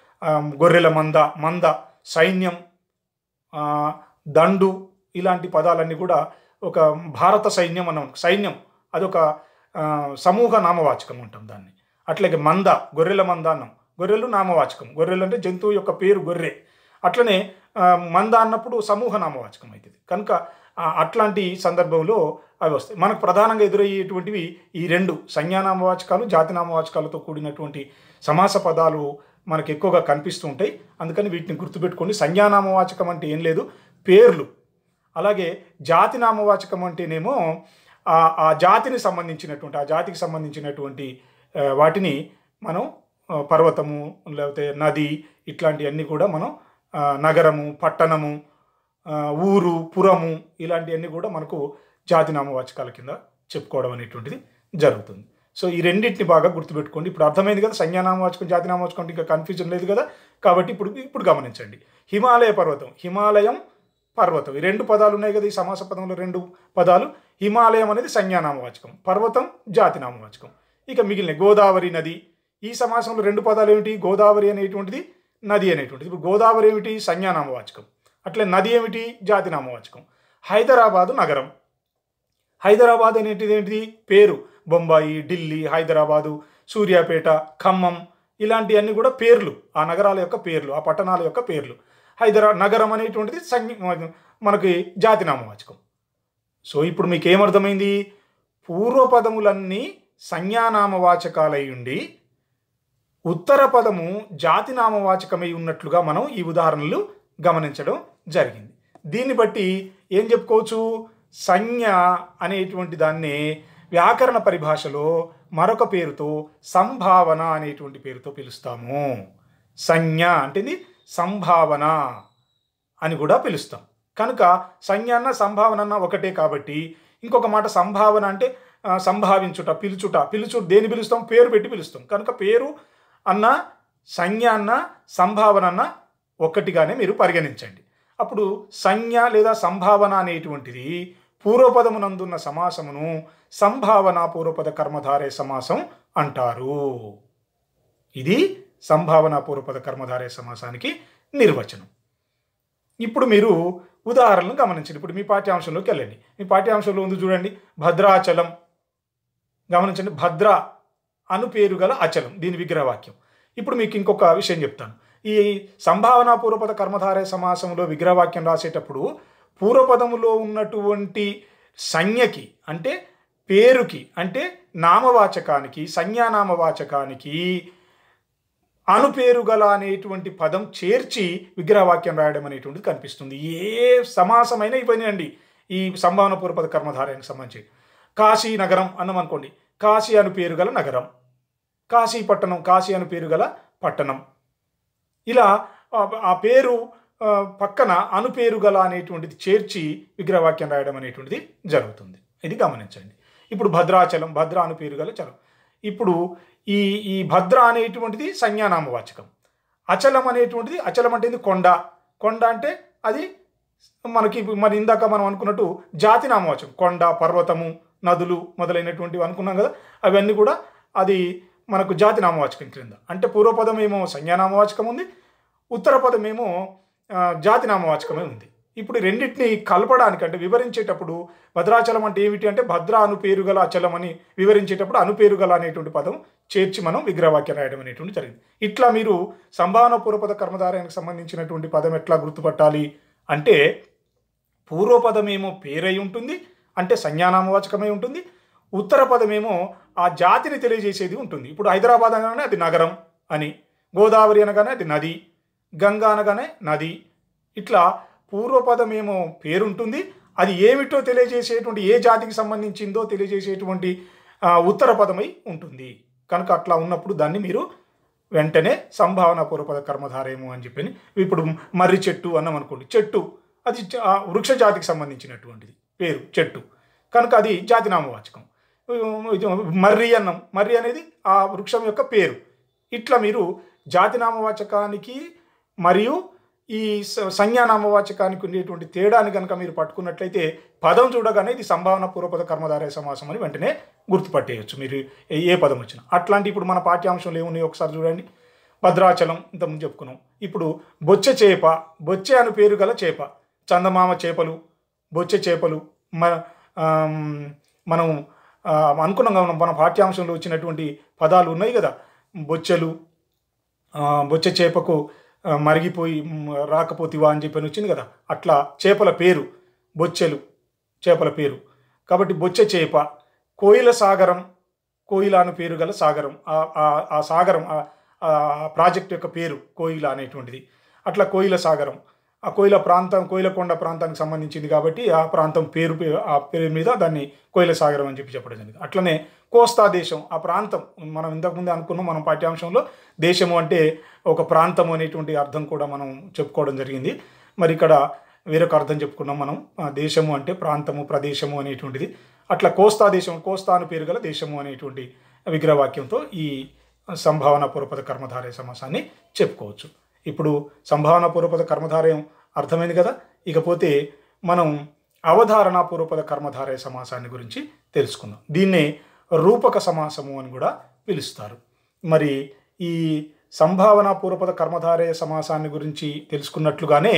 గొర్రెల మంద మంద సైన్యం దండు ఇలాంటి పదాలన్నీ కూడా ఒక భారత సైన్యం అన్న సైన్యం అదొక సమూహ నామవాచకం అంటాం దాన్ని అట్లాగే మంద గొర్రెల మంద అన్నం గొర్రెలు నామవాచకం గొర్రెలు అంటే జంతువు యొక్క పేరు గొర్రె అట్లనే మంద అన్నప్పుడు సమూహ నామవాచకం అవుతుంది కనుక అట్లాంటి సందర్భంలో అవి వస్తాయి మనకు ప్రధానంగా ఎదురయ్యేటువంటివి ఈ రెండు సంజ్ఞానామవాచకాలు జాతినామవాచకాలతో కూడినటువంటి సమాస పదాలు మనకు ఎక్కువగా కనిపిస్తూ ఉంటాయి అందుకని వీటిని గుర్తుపెట్టుకోండి సంజ్ఞానామవాచకం అంటే ఏం లేదు పేర్లు అలాగే జాతినామవాచకం అంటేనేమో ఆ జాతిని సంబంధించినటువంటి ఆ జాతికి సంబంధించినటువంటి వాటిని మనం పర్వతము లేకపోతే నది ఇట్లాంటివన్నీ కూడా మనం నగరము పట్టణము ఊరు పురము ఇలాంటివన్నీ కూడా మనకు జాతి నామవాచకాల కింద చెప్పుకోవడం అనేటువంటిది జరుగుతుంది సో ఈ రెండింటిని బాగా గుర్తుపెట్టుకోండి ఇప్పుడు అర్థమైంది కదా సంజ్ఞానామవాచకం జాతి నామవాచకం అంటే ఇంకా కన్ఫ్యూజన్ లేదు కదా కాబట్టి ఇప్పుడు ఇప్పుడు గమనించండి హిమాలయ పర్వతం హిమాలయం పర్వతం ఈ రెండు పదాలు ఉన్నాయి కదా ఈ సమాస పదంలో రెండు పదాలు హిమాలయం అనేది సంజ్ఞానామవాచకం పర్వతం జాతి నామవాచకం ఇక మిగిలిన గోదావరి నది ఈ సమాసంలో రెండు పదాలు ఏమిటి గోదావరి అనేటువంటిది నది అనేటువంటిది ఇప్పుడు గోదావరి ఏమిటి సంజ్ఞానామవాచకం అట్లే నది ఏమిటి జాతి నామవాచకం హైదరాబాదు నగరం హైదరాబాద్ అనేటిది ఏంటిది పేరు బొంబాయి ఢిల్లీ హైదరాబాదు సూర్యాపేట ఖమ్మం ఇలాంటివన్నీ కూడా పేర్లు ఆ నగరాల యొక్క పేర్లు ఆ పట్టణాల యొక్క పేర్లు హైదరా నగరం అనేటువంటిది సంజ్ఞ మనకి జాతి సో ఇప్పుడు మీకు ఏమర్థమైంది పూర్వపదములన్నీ సంజ్ఞానామవాచకాలై ఉండి ఉత్తర పదము జాతి ఉన్నట్లుగా మనం ఈ ఉదాహరణలు గమనించడం జరిగింది దీన్ని బట్టి ఏం చెప్పుకోవచ్చు సంజ్ఞ అనేటువంటి దాన్ని వ్యాకరణ పరిభాషలో మరొక పేరుతో సంభావన అనేటువంటి పేరుతో పిలుస్తాము సంజ్ఞ అంటే సంభావన అని కూడా పిలుస్తాం కనుక సంజ్ఞ అన్న సంభావన అన్న ఒకటే కాబట్టి ఇంకొక మాట సంభావన అంటే సంభావించుట పిలుచుట పిలుచు దేని పిలుస్తాం పేరు పెట్టి పిలుస్తాం కనుక పేరు అన్న సంజ్ఞ అన్న సంభావన అన్న ఒక్కటిగానే మీరు పరిగణించండి అప్పుడు సంజ్ఞ లేదా సంభావన అనేటువంటిది పూర్వపదమునందున్న సమాసమును సంభావన పూర్వపద కర్మధారే సమాసం అంటారు ఇది సంభావన పూర్వపద కర్మధారే సమాసానికి నిర్వచనం ఇప్పుడు మీరు ఉదాహరణలు గమనించండి ఇప్పుడు మీ పాఠ్యాంశంలోకి వెళ్ళండి మీ పాఠ్యాంశంలో ఉంది చూడండి భద్రాచలం గమనించండి భద్ర అను పేరు గల అచలం దీని విగ్రహవాక్యం ఇప్పుడు మీకు ఇంకొక విషయం చెప్తాను ఈ పూర్వపద కర్మధారే సమాసంలో విగ్రహవాక్యం రాసేటప్పుడు పూర్వపదములో ఉన్నటువంటి సంజ్ఞకి అంటే పేరుకి అంటే నామవాచకానికి సంజ్ఞానామవాచకానికి అనుపేరు గల అనేటువంటి పదం చేర్చి విగ్రహవాక్యం రాయడం అనేటువంటిది కనిపిస్తుంది ఏ సమాసమైనా ఇవన్నీ ఈ సంభావన పూర్వపద కర్మధారానికి సంబంధించి కాశీ నగరం అన్నం అనుకోండి కాశీ అను పేరు గల నగరం కాశీ పట్టణం కాశీ అను పేరు గల పట్టణం ఇలా ఆ పేరు పక్కన అనుపేరు గల అనేటువంటిది చేర్చి విగ్రహవాక్యం రాయడం అనేటువంటిది జరుగుతుంది ఇది గమనించండి ఇప్పుడు భద్రాచలం భద్ర అనుపేరు గల చలం ఇప్పుడు ఈ ఈ భద్ర అనేటువంటిది సంజ్ఞానామవాచకం అచలం అనేటువంటిది అచలం అంటే ఇది కొండ కొండ అంటే అది మనకి మరి ఇందాక మనం అనుకున్నట్టు జాతి నామవాచకం కొండ పర్వతము నదులు మొదలైనటువంటివి అనుకున్నాం కదా అవన్నీ కూడా అది మనకు జాతి నామవాచకం క్రింద అంటే పూర్వపదం ఏమో సంజ్ఞానామవాచకం ఉంది ఉత్తర పదమేమో ఏమో నామవాచకమే ఉంది ఇప్పుడు రెండింటిని కలపడానికంటే వివరించేటప్పుడు భద్రాచలం అంటే ఏమిటి అంటే భద్ర అనుపేరు గల అచలం అని వివరించేటప్పుడు అనుపేరు గల అనేటువంటి పదం చేర్చి మనం విగ్రహవాక్యం రాయడం అనేటువంటి జరిగింది ఇట్లా మీరు సంభావన పూర్వపద కర్మధారానికి సంబంధించినటువంటి పదం ఎట్లా గుర్తుపట్టాలి అంటే పూర్వపదమేమో పేరై ఉంటుంది అంటే సంజ్ఞానామవాచకమై ఉంటుంది ఉత్తర పదమేమో ఆ జాతిని తెలియజేసేది ఉంటుంది ఇప్పుడు హైదరాబాద్ అనగానే అది నగరం అని గోదావరి అనగానే అది నది గంగా అనగానే నది ఇట్లా పూర్వపదం ఏమో పేరుంటుంది అది ఏమిటో తెలియజేసేటువంటి ఏ జాతికి సంబంధించిందో తెలియజేసేటువంటి ఉత్తర పదమై ఉంటుంది కనుక అట్లా ఉన్నప్పుడు దాన్ని మీరు వెంటనే సంభావన పూర్వపద కర్మధారేమో అని చెప్పి ఇప్పుడు మర్రి చెట్టు అన్నాం అనుకోండి చెట్టు అది వృక్ష జాతికి సంబంధించినటువంటిది పేరు చెట్టు కనుక అది జాతి నామవాచకం మర్రి అన్నం మర్రి అనేది ఆ వృక్షం యొక్క పేరు ఇట్లా మీరు జాతి నామవాచకానికి మరియు ఈ సంజ్ఞానామవాచకానికి ఉండేటువంటి తేడాని కనుక మీరు పట్టుకున్నట్లయితే పదం చూడగానే ఇది సంభావన పూర్వపద కర్మధారయ సమాసం అని వెంటనే గుర్తుపట్టేయచ్చు మీరు ఏ పదం వచ్చినా అట్లాంటి ఇప్పుడు మన పాఠ్యాంశంలో ఏమున్నాయి ఒకసారి చూడండి భద్రాచలం ఇంతకుముందు చెప్పుకున్నాం ఇప్పుడు బొచ్చ చేప బొచ్చే అని పేరు గల చేప చందమామ చేపలు బొచ్చ చేపలు మనం అనుకున్నాం మన పాఠ్యాంశంలో వచ్చినటువంటి పదాలు ఉన్నాయి కదా బొచ్చెలు బొచ్చ చేపకు మరిగిపోయి రాకపోతివా అని చెప్పి వచ్చింది కదా అట్లా చేపల పేరు బొచ్చెలు చేపల పేరు కాబట్టి బొచ్చ చేప కోయిల సాగరం కోయిల అని పేరు గల సాగరం ఆ సాగరం ప్రాజెక్ట్ యొక్క పేరు కోయిల అనేటువంటిది అట్లా కోయిల సాగరం ఆ కోయిల ప్రాంతం కోయిలకొండ ప్రాంతానికి సంబంధించింది కాబట్టి ఆ ప్రాంతం పేరు ఆ పేరు మీద దాన్ని కోయిల సాగరం అని చెప్పి చెప్పడం జరిగింది అట్లనే కోస్తా దేశం ఆ ప్రాంతం మనం ఇంతకుముందు అనుకున్నాం మనం పాఠ్యాంశంలో దేశము అంటే ఒక ప్రాంతం అనేటువంటి అర్థం కూడా మనం చెప్పుకోవడం జరిగింది మరి ఇక్కడ వేరొక అర్థం చెప్పుకున్నాం మనం దేశము అంటే ప్రాంతము ప్రదేశము అనేటువంటిది అట్లా కోస్తా దేశం కోస్తా అని పేరు గల దేశము అనేటువంటి విగ్రహవాక్యంతో ఈ సంభావన పురపద కర్మధారయ సమాసాన్ని చెప్పుకోవచ్చు ఇప్పుడు సంభావనాపూర్వపద కర్మధారయం అర్థమైంది కదా ఇకపోతే మనం అవధారణాపూర్వపద కర్మధారయ సమాసాన్ని గురించి తెలుసుకుందాం దీన్నే రూపక సమాసము అని కూడా పిలుస్తారు మరి ఈ సంభావన పూర్వపద కర్మధారయ సమాసాన్ని గురించి తెలుసుకున్నట్లుగానే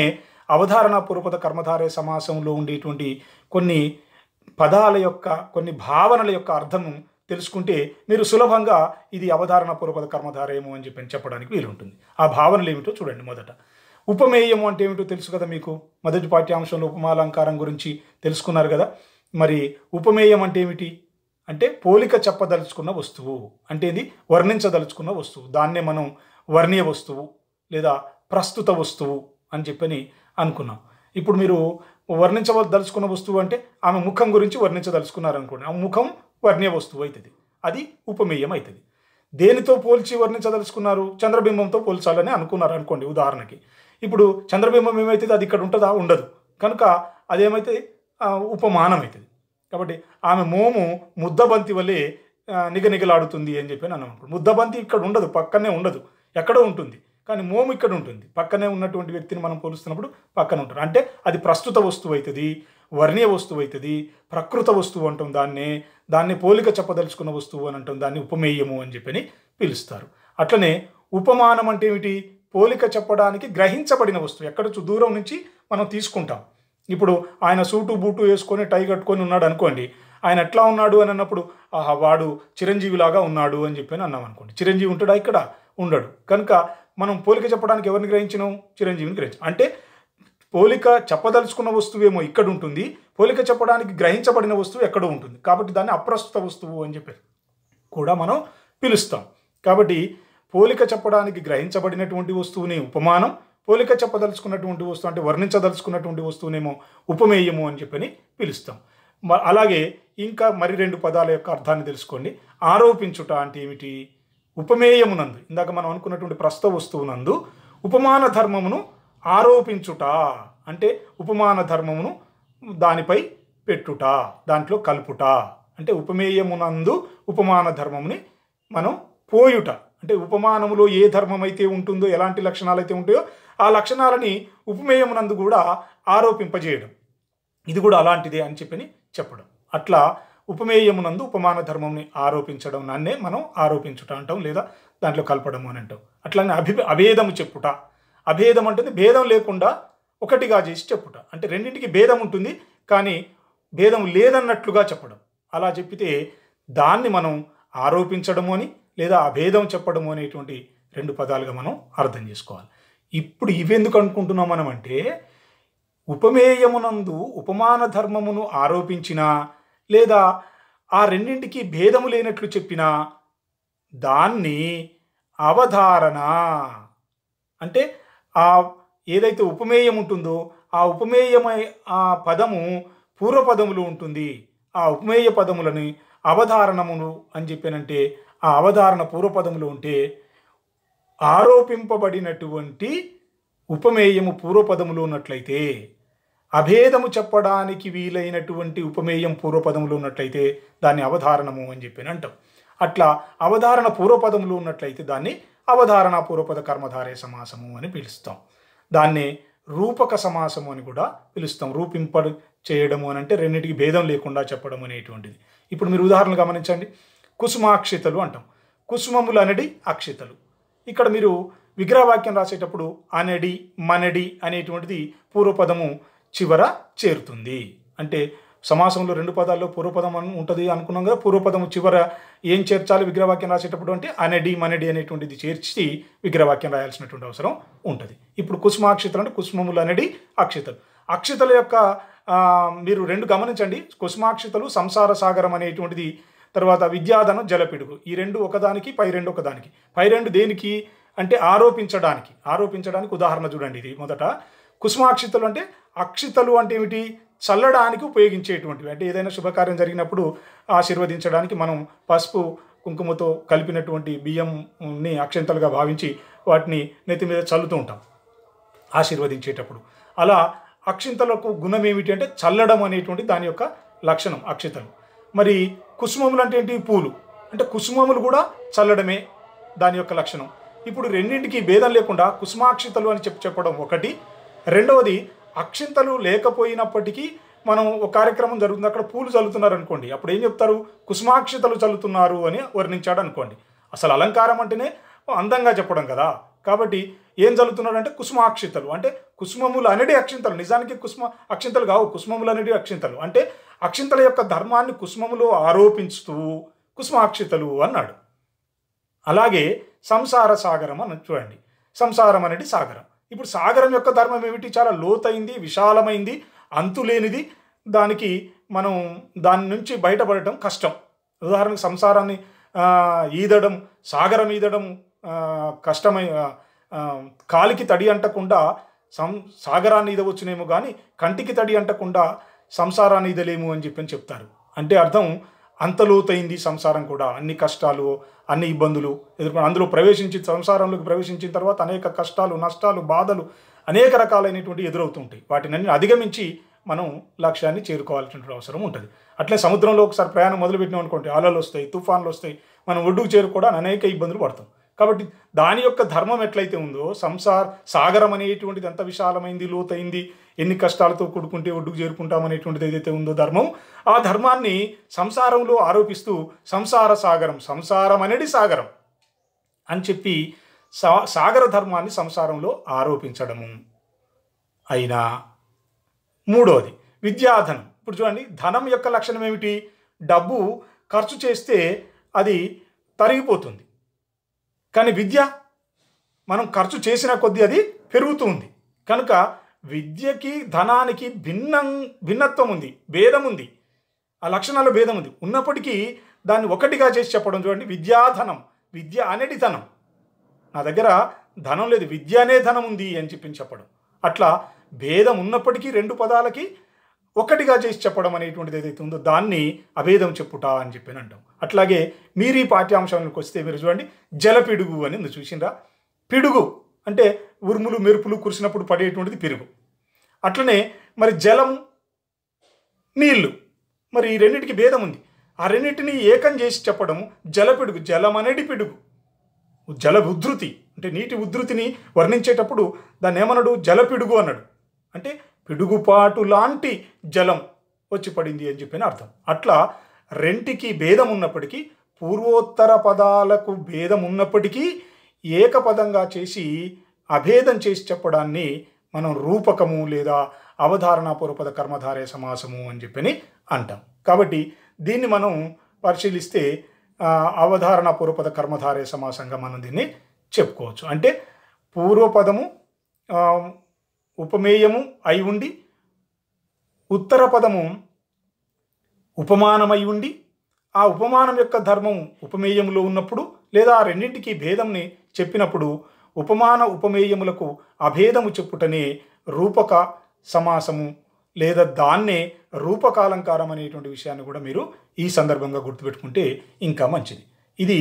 అవధారణ పూర్వపద కర్మధారయ సమాసంలో ఉండేటువంటి కొన్ని పదాల యొక్క కొన్ని భావనల యొక్క అర్థం తెలుసుకుంటే మీరు సులభంగా ఇది అవధారణ పూర్వక కర్మధారయము అని చెప్పి చెప్పడానికి వీలుంటుంది ఆ భావనలు ఏమిటో చూడండి మొదట ఉపమేయము అంటే ఏమిటో తెలుసు కదా మీకు మొదటి పాఠ్యాంశంలో ఉపమాలంకారం గురించి తెలుసుకున్నారు కదా మరి ఉపమేయం అంటే ఏమిటి అంటే పోలిక చెప్పదలుచుకున్న వస్తువు అంటే ఇది వర్ణించదలుచుకున్న వస్తువు దాన్నే మనం వర్ణీయ వస్తువు లేదా ప్రస్తుత వస్తువు అని చెప్పని అనుకున్నాం ఇప్పుడు మీరు వర్ణించదలుచుకున్న వస్తువు అంటే ఆమె ముఖం గురించి వర్ణించదలుచుకున్నారు అనుకోండి ఆ ముఖం వర్ణ్య వస్తువు అవుతుంది అది ఉపమేయం అవుతుంది దేనితో పోల్చి వర్ణించదలుచుకున్నారు చంద్రబింబంతో పోల్చాలని అనుకున్నారు అనుకోండి ఉదాహరణకి ఇప్పుడు చంద్రబింబం ఏమవుతుంది అది ఇక్కడ ఉంటుందా ఉండదు కనుక అదేమైతే ఉపమానం అవుతుంది కాబట్టి ఆమె మోము ముద్దబంతి వల్లే నిగనిగలాడుతుంది అని చెప్పి అని అనుకుంటు ముద్దబంతి ఇక్కడ ఉండదు పక్కనే ఉండదు ఎక్కడో ఉంటుంది కానీ మోము ఇక్కడ ఉంటుంది పక్కనే ఉన్నటువంటి వ్యక్తిని మనం పోలుస్తున్నప్పుడు పక్కన ఉంటారు అంటే అది ప్రస్తుత వస్తువు అవుతుంది వర్ణీయ వస్తువు అవుతుంది ప్రకృత వస్తువు అంటాం దాన్నే దాన్ని పోలిక చెప్పదలుచుకున్న వస్తువు అని అంటాం దాన్ని ఉపమేయము అని చెప్పని పిలుస్తారు అట్లనే ఉపమానం అంటే ఏమిటి పోలిక చెప్పడానికి గ్రహించబడిన వస్తువు ఎక్కడ దూరం నుంచి మనం తీసుకుంటాం ఇప్పుడు ఆయన సూటు బూటు వేసుకొని టై కట్టుకొని ఉన్నాడు అనుకోండి ఆయన ఎట్లా ఉన్నాడు అని అన్నప్పుడు ఆహా వాడు చిరంజీవిలాగా ఉన్నాడు అని చెప్పి అన్నాం అనుకోండి చిరంజీవి ఉంటాడా ఇక్కడ ఉండడు కనుక మనం పోలిక చెప్పడానికి ఎవరిని గ్రహించినాం చిరంజీవిని గ్రహించాం అంటే పోలిక చెప్పదలుచుకున్న వస్తువేమో ఇక్కడ ఉంటుంది పోలిక చెప్పడానికి గ్రహించబడిన వస్తువు ఎక్కడ ఉంటుంది కాబట్టి దాన్ని అప్రస్తుత వస్తువు అని చెప్పి కూడా మనం పిలుస్తాం కాబట్టి పోలిక చెప్పడానికి గ్రహించబడినటువంటి వస్తువుని ఉపమానం పోలిక చెప్పదలుచుకున్నటువంటి వస్తువు అంటే వర్ణించదలుచుకున్నటువంటి వస్తువునేమో ఉపమేయము అని చెప్పని పిలుస్తాం అలాగే ఇంకా మరి రెండు పదాల యొక్క అర్థాన్ని తెలుసుకోండి ఆరోపించుట అంటే ఏమిటి ఉపమేయమునందు ఇందాక మనం అనుకున్నటువంటి ప్రస్తుత వస్తువునందు ఉపమాన ధర్మమును ఆరోపించుట అంటే ఉపమాన ధర్మమును దానిపై పెట్టుట దాంట్లో కలుపుట అంటే ఉపమేయమునందు ఉపమాన ధర్మముని మనం పోయుట అంటే ఉపమానములో ఏ ధర్మం అయితే ఉంటుందో ఎలాంటి లక్షణాలు అయితే ఉంటాయో ఆ లక్షణాలని ఉపమేయమునందు కూడా ఆరోపింపజేయడం ఇది కూడా అలాంటిదే అని చెప్పని చెప్పడం అట్లా ఉపమేయమునందు ఉపమాన ధర్మంని ఆరోపించడం నన్నే మనం ఆరోపించుట అంటాం లేదా దాంట్లో కలపడము అని అంటాం అట్లానే అభి అభేదము చెప్పుట అభేదం అంటుంది భేదం లేకుండా ఒకటిగా చేసి చెప్పుట అంటే రెండింటికి భేదం ఉంటుంది కానీ భేదం లేదన్నట్లుగా చెప్పడం అలా చెప్పితే దాన్ని మనం ఆరోపించడము అని లేదా అభేదం చెప్పడము అనేటువంటి రెండు పదాలుగా మనం అర్థం చేసుకోవాలి ఇప్పుడు ఇవెందుకు అనుకుంటున్నాం మనం అంటే ఉపమేయమునందు ఉపమాన ధర్మమును ఆరోపించినా లేదా ఆ రెండింటికి భేదము లేనట్లు చెప్పినా దాన్ని అవధారణ అంటే ఆ ఏదైతే ఉపమేయం ఉంటుందో ఆ ఉపమేయమై ఆ పదము పూర్వపదములు ఉంటుంది ఆ ఉపమేయ పదములని అవధారణములు అని చెప్పానంటే ఆ అవధారణ పూర్వపదములు ఉంటే ఆరోపింపబడినటువంటి ఉపమేయము పూర్వపదములు ఉన్నట్లయితే అభేదము చెప్పడానికి వీలైనటువంటి ఉపమేయం పూర్వపదములు ఉన్నట్లయితే దాన్ని అవధారణము అని చెప్పి అంటాం అట్లా అవధారణ పూర్వపదములు ఉన్నట్లయితే దాన్ని పూర్వపద కర్మధారే సమాసము అని పిలుస్తాం దాన్నే రూపక సమాసము అని కూడా పిలుస్తాం రూపింప చేయడము అని అంటే రెండింటికి భేదం లేకుండా చెప్పడం అనేటువంటిది ఇప్పుడు మీరు ఉదాహరణలు గమనించండి కుసుమాక్షితలు అంటాం కుసుమములు అనడి అక్షితలు ఇక్కడ మీరు విగ్రహవాక్యం రాసేటప్పుడు అనడి మనడి అనేటువంటిది పూర్వపదము చివర చేరుతుంది అంటే సమాసంలో రెండు పదాల్లో పూర్వపదం అని ఉంటుంది అనుకున్నాం కదా పూర్వపదం చివర ఏం చేర్చాలి విగ్రహవాక్యం రాసేటప్పుడు అంటే అనడి మనడి అనేటువంటిది చేర్చి విగ్రహవాక్యం రాయాల్సినటువంటి అవసరం ఉంటుంది ఇప్పుడు కుసుమ అక్షితలు అంటే కుసుమములు అనడి అక్షితలు అక్షితల యొక్క మీరు రెండు గమనించండి కుసుమాక్షితలు సంసార సాగరం అనేటువంటిది తర్వాత విద్యాధనం జలపిడుగు ఈ రెండు ఒకదానికి పై రెండు ఒకదానికి పై రెండు దేనికి అంటే ఆరోపించడానికి ఆరోపించడానికి ఉదాహరణ చూడండి ఇది మొదట కుసుమాక్షితలు అంటే అక్షితలు అంటే ఏమిటి చల్లడానికి ఉపయోగించేటువంటివి అంటే ఏదైనా శుభకార్యం జరిగినప్పుడు ఆశీర్వదించడానికి మనం పసుపు కుంకుమతో కలిపినటువంటి బియ్యంని అక్షంతలుగా భావించి వాటిని నెత్తి మీద చల్లుతూ ఉంటాం ఆశీర్వదించేటప్పుడు అలా అక్షింతలకు గుణం ఏమిటి అంటే చల్లడం అనేటువంటి దాని యొక్క లక్షణం అక్షితలు మరి కుసుమములు అంటే ఏంటి పూలు అంటే కుసుమములు కూడా చల్లడమే దాని యొక్క లక్షణం ఇప్పుడు రెండింటికి భేదం లేకుండా కుసుమాక్షితలు అని చెప్పి చెప్పడం ఒకటి రెండవది అక్షింతలు లేకపోయినప్పటికీ మనం ఒక కార్యక్రమం జరుగుతుంది అక్కడ పూలు చల్లుతున్నారు అనుకోండి అప్పుడు ఏం చెప్తారు కుసుమాక్షితలు చల్లుతున్నారు అని వర్ణించాడు అనుకోండి అసలు అలంకారం అంటేనే అందంగా చెప్పడం కదా కాబట్టి ఏం చల్లుతున్నాడు అంటే కుసుమాక్షితలు అంటే కుసుమములు అనేది అక్షింతలు నిజానికి కుసుమ అక్షింతలు కావు కుసుమములు అనేది అక్షింతలు అంటే అక్షింతల యొక్క ధర్మాన్ని కుసుమములో ఆరోపించుతూ కుసుమాక్షితలు అన్నాడు అలాగే సంసార సాగరం అని చూడండి సంసారం అనేది సాగరం ఇప్పుడు సాగరం యొక్క ధర్మం ఏమిటి చాలా లోతైంది విశాలమైంది అంతులేనిది దానికి మనం దాని నుంచి బయటపడటం కష్టం ఉదాహరణకు సంసారాన్ని ఈదడం సాగరం ఈదడం కష్టమై కాలికి తడి అంటకుండా సం సాగరాన్ని ఇదవచ్చునేమో కానీ కంటికి తడి అంటకుండా సంసారాన్ని ఇదలేము అని చెప్పని చెప్తారు అంటే అర్థం అంత లోతైంది సంసారం కూడా అన్ని కష్టాలు అన్ని ఇబ్బందులు ఎదుర్కొని అందులో ప్రవేశించి సంసారంలోకి ప్రవేశించిన తర్వాత అనేక కష్టాలు నష్టాలు బాధలు అనేక రకాలైనటువంటి ఎదురవుతుంటాయి వాటినన్నీ అధిగమించి మనం లక్ష్యాన్ని చేరుకోవాల్సినటువంటి అవసరం ఉంటుంది అట్లే సముద్రంలో ఒకసారి ప్రయాణం మొదలుపెట్టినాం అనుకోండి అలలు వస్తాయి తుఫాన్లు వస్తాయి మనం ఒడ్డుకు చేరుకోవడానికి అనేక ఇబ్బందులు పడతాం కాబట్టి దాని యొక్క ధర్మం ఎట్లయితే ఉందో సంసార సాగరం అనేటువంటిది ఎంత విశాలమైంది లోతైంది ఎన్ని కష్టాలతో కూడుకుంటే ఒడ్డుకు చేరుకుంటామనేటువంటిది ఏదైతే ఉందో ధర్మం ఆ ధర్మాన్ని సంసారంలో ఆరోపిస్తూ సంసార సాగరం సంసారం అనేది సాగరం అని చెప్పి సా సాగర ధర్మాన్ని సంసారంలో ఆరోపించడము అయినా మూడవది విద్యాధనం ఇప్పుడు చూడండి ధనం యొక్క లక్షణం ఏమిటి డబ్బు ఖర్చు చేస్తే అది తరిగిపోతుంది కానీ విద్య మనం ఖర్చు చేసిన కొద్దీ అది పెరుగుతుంది కనుక విద్యకి ధనానికి భిన్నం భిన్నత్వం ఉంది భేదం ఉంది ఆ లక్షణాలు భేదం ఉంది ఉన్నప్పటికీ దాన్ని ఒకటిగా చేసి చెప్పడం చూడండి విద్యాధనం విద్య అనేది ధనం నా దగ్గర ధనం లేదు విద్య అనే ధనం ఉంది అని చెప్పి చెప్పడం అట్లా భేదం ఉన్నప్పటికీ రెండు పదాలకి ఒకటిగా చేసి చెప్పడం అనేటువంటిది ఏదైతే ఉందో దాన్ని అభేదం చెప్పుట అని చెప్పి అంటాం అట్లాగే మీరు ఈ పాఠ్యాంశానికి వస్తే మీరు చూడండి జల పిడుగు అని ఉంది చూసిండ్రా పిడుగు అంటే ఉరుములు మెరుపులు కురిసినప్పుడు పడేటువంటిది పిరుగు అట్లనే మరి జలం నీళ్ళు మరి ఈ రెండింటికి భేదం ఉంది ఆ రెండింటిని ఏకం చేసి చెప్పడం జల పిడుగు జలం అనేది పిడుగు జల ఉధృతి అంటే నీటి ఉధృతిని వర్ణించేటప్పుడు దాన్ని ఏమన్నాడు జల పిడుగు అన్నాడు అంటే పిడుగుపాటు లాంటి జలం వచ్చి పడింది అని చెప్పిన అర్థం అట్లా రెంటికి భేదం ఉన్నప్పటికీ పూర్వోత్తర పదాలకు భేదం ఉన్నప్పటికీ ఏకపదంగా చేసి అభేదం చేసి చెప్పడాన్ని మనం రూపకము లేదా అవధారణ పూర్వపద కర్మధారే సమాసము అని చెప్పని అంటాం కాబట్టి దీన్ని మనం పరిశీలిస్తే అవధారణ పూర్వపద కర్మధారే సమాసంగా మనం దీన్ని చెప్పుకోవచ్చు అంటే పూర్వపదము ఉపమేయము అయి ఉండి ఉత్తర పదము ఉపమానమై ఉండి ఆ ఉపమానం యొక్క ధర్మం ఉపమేయములో ఉన్నప్పుడు లేదా ఆ రెండింటికి భేదంని చెప్పినప్పుడు ఉపమాన ఉపమేయములకు అభేదము చెప్పుటనే రూపక సమాసము లేదా దాన్నే రూపకాలంకారం అనేటువంటి విషయాన్ని కూడా మీరు ఈ సందర్భంగా గుర్తుపెట్టుకుంటే ఇంకా మంచిది ఇది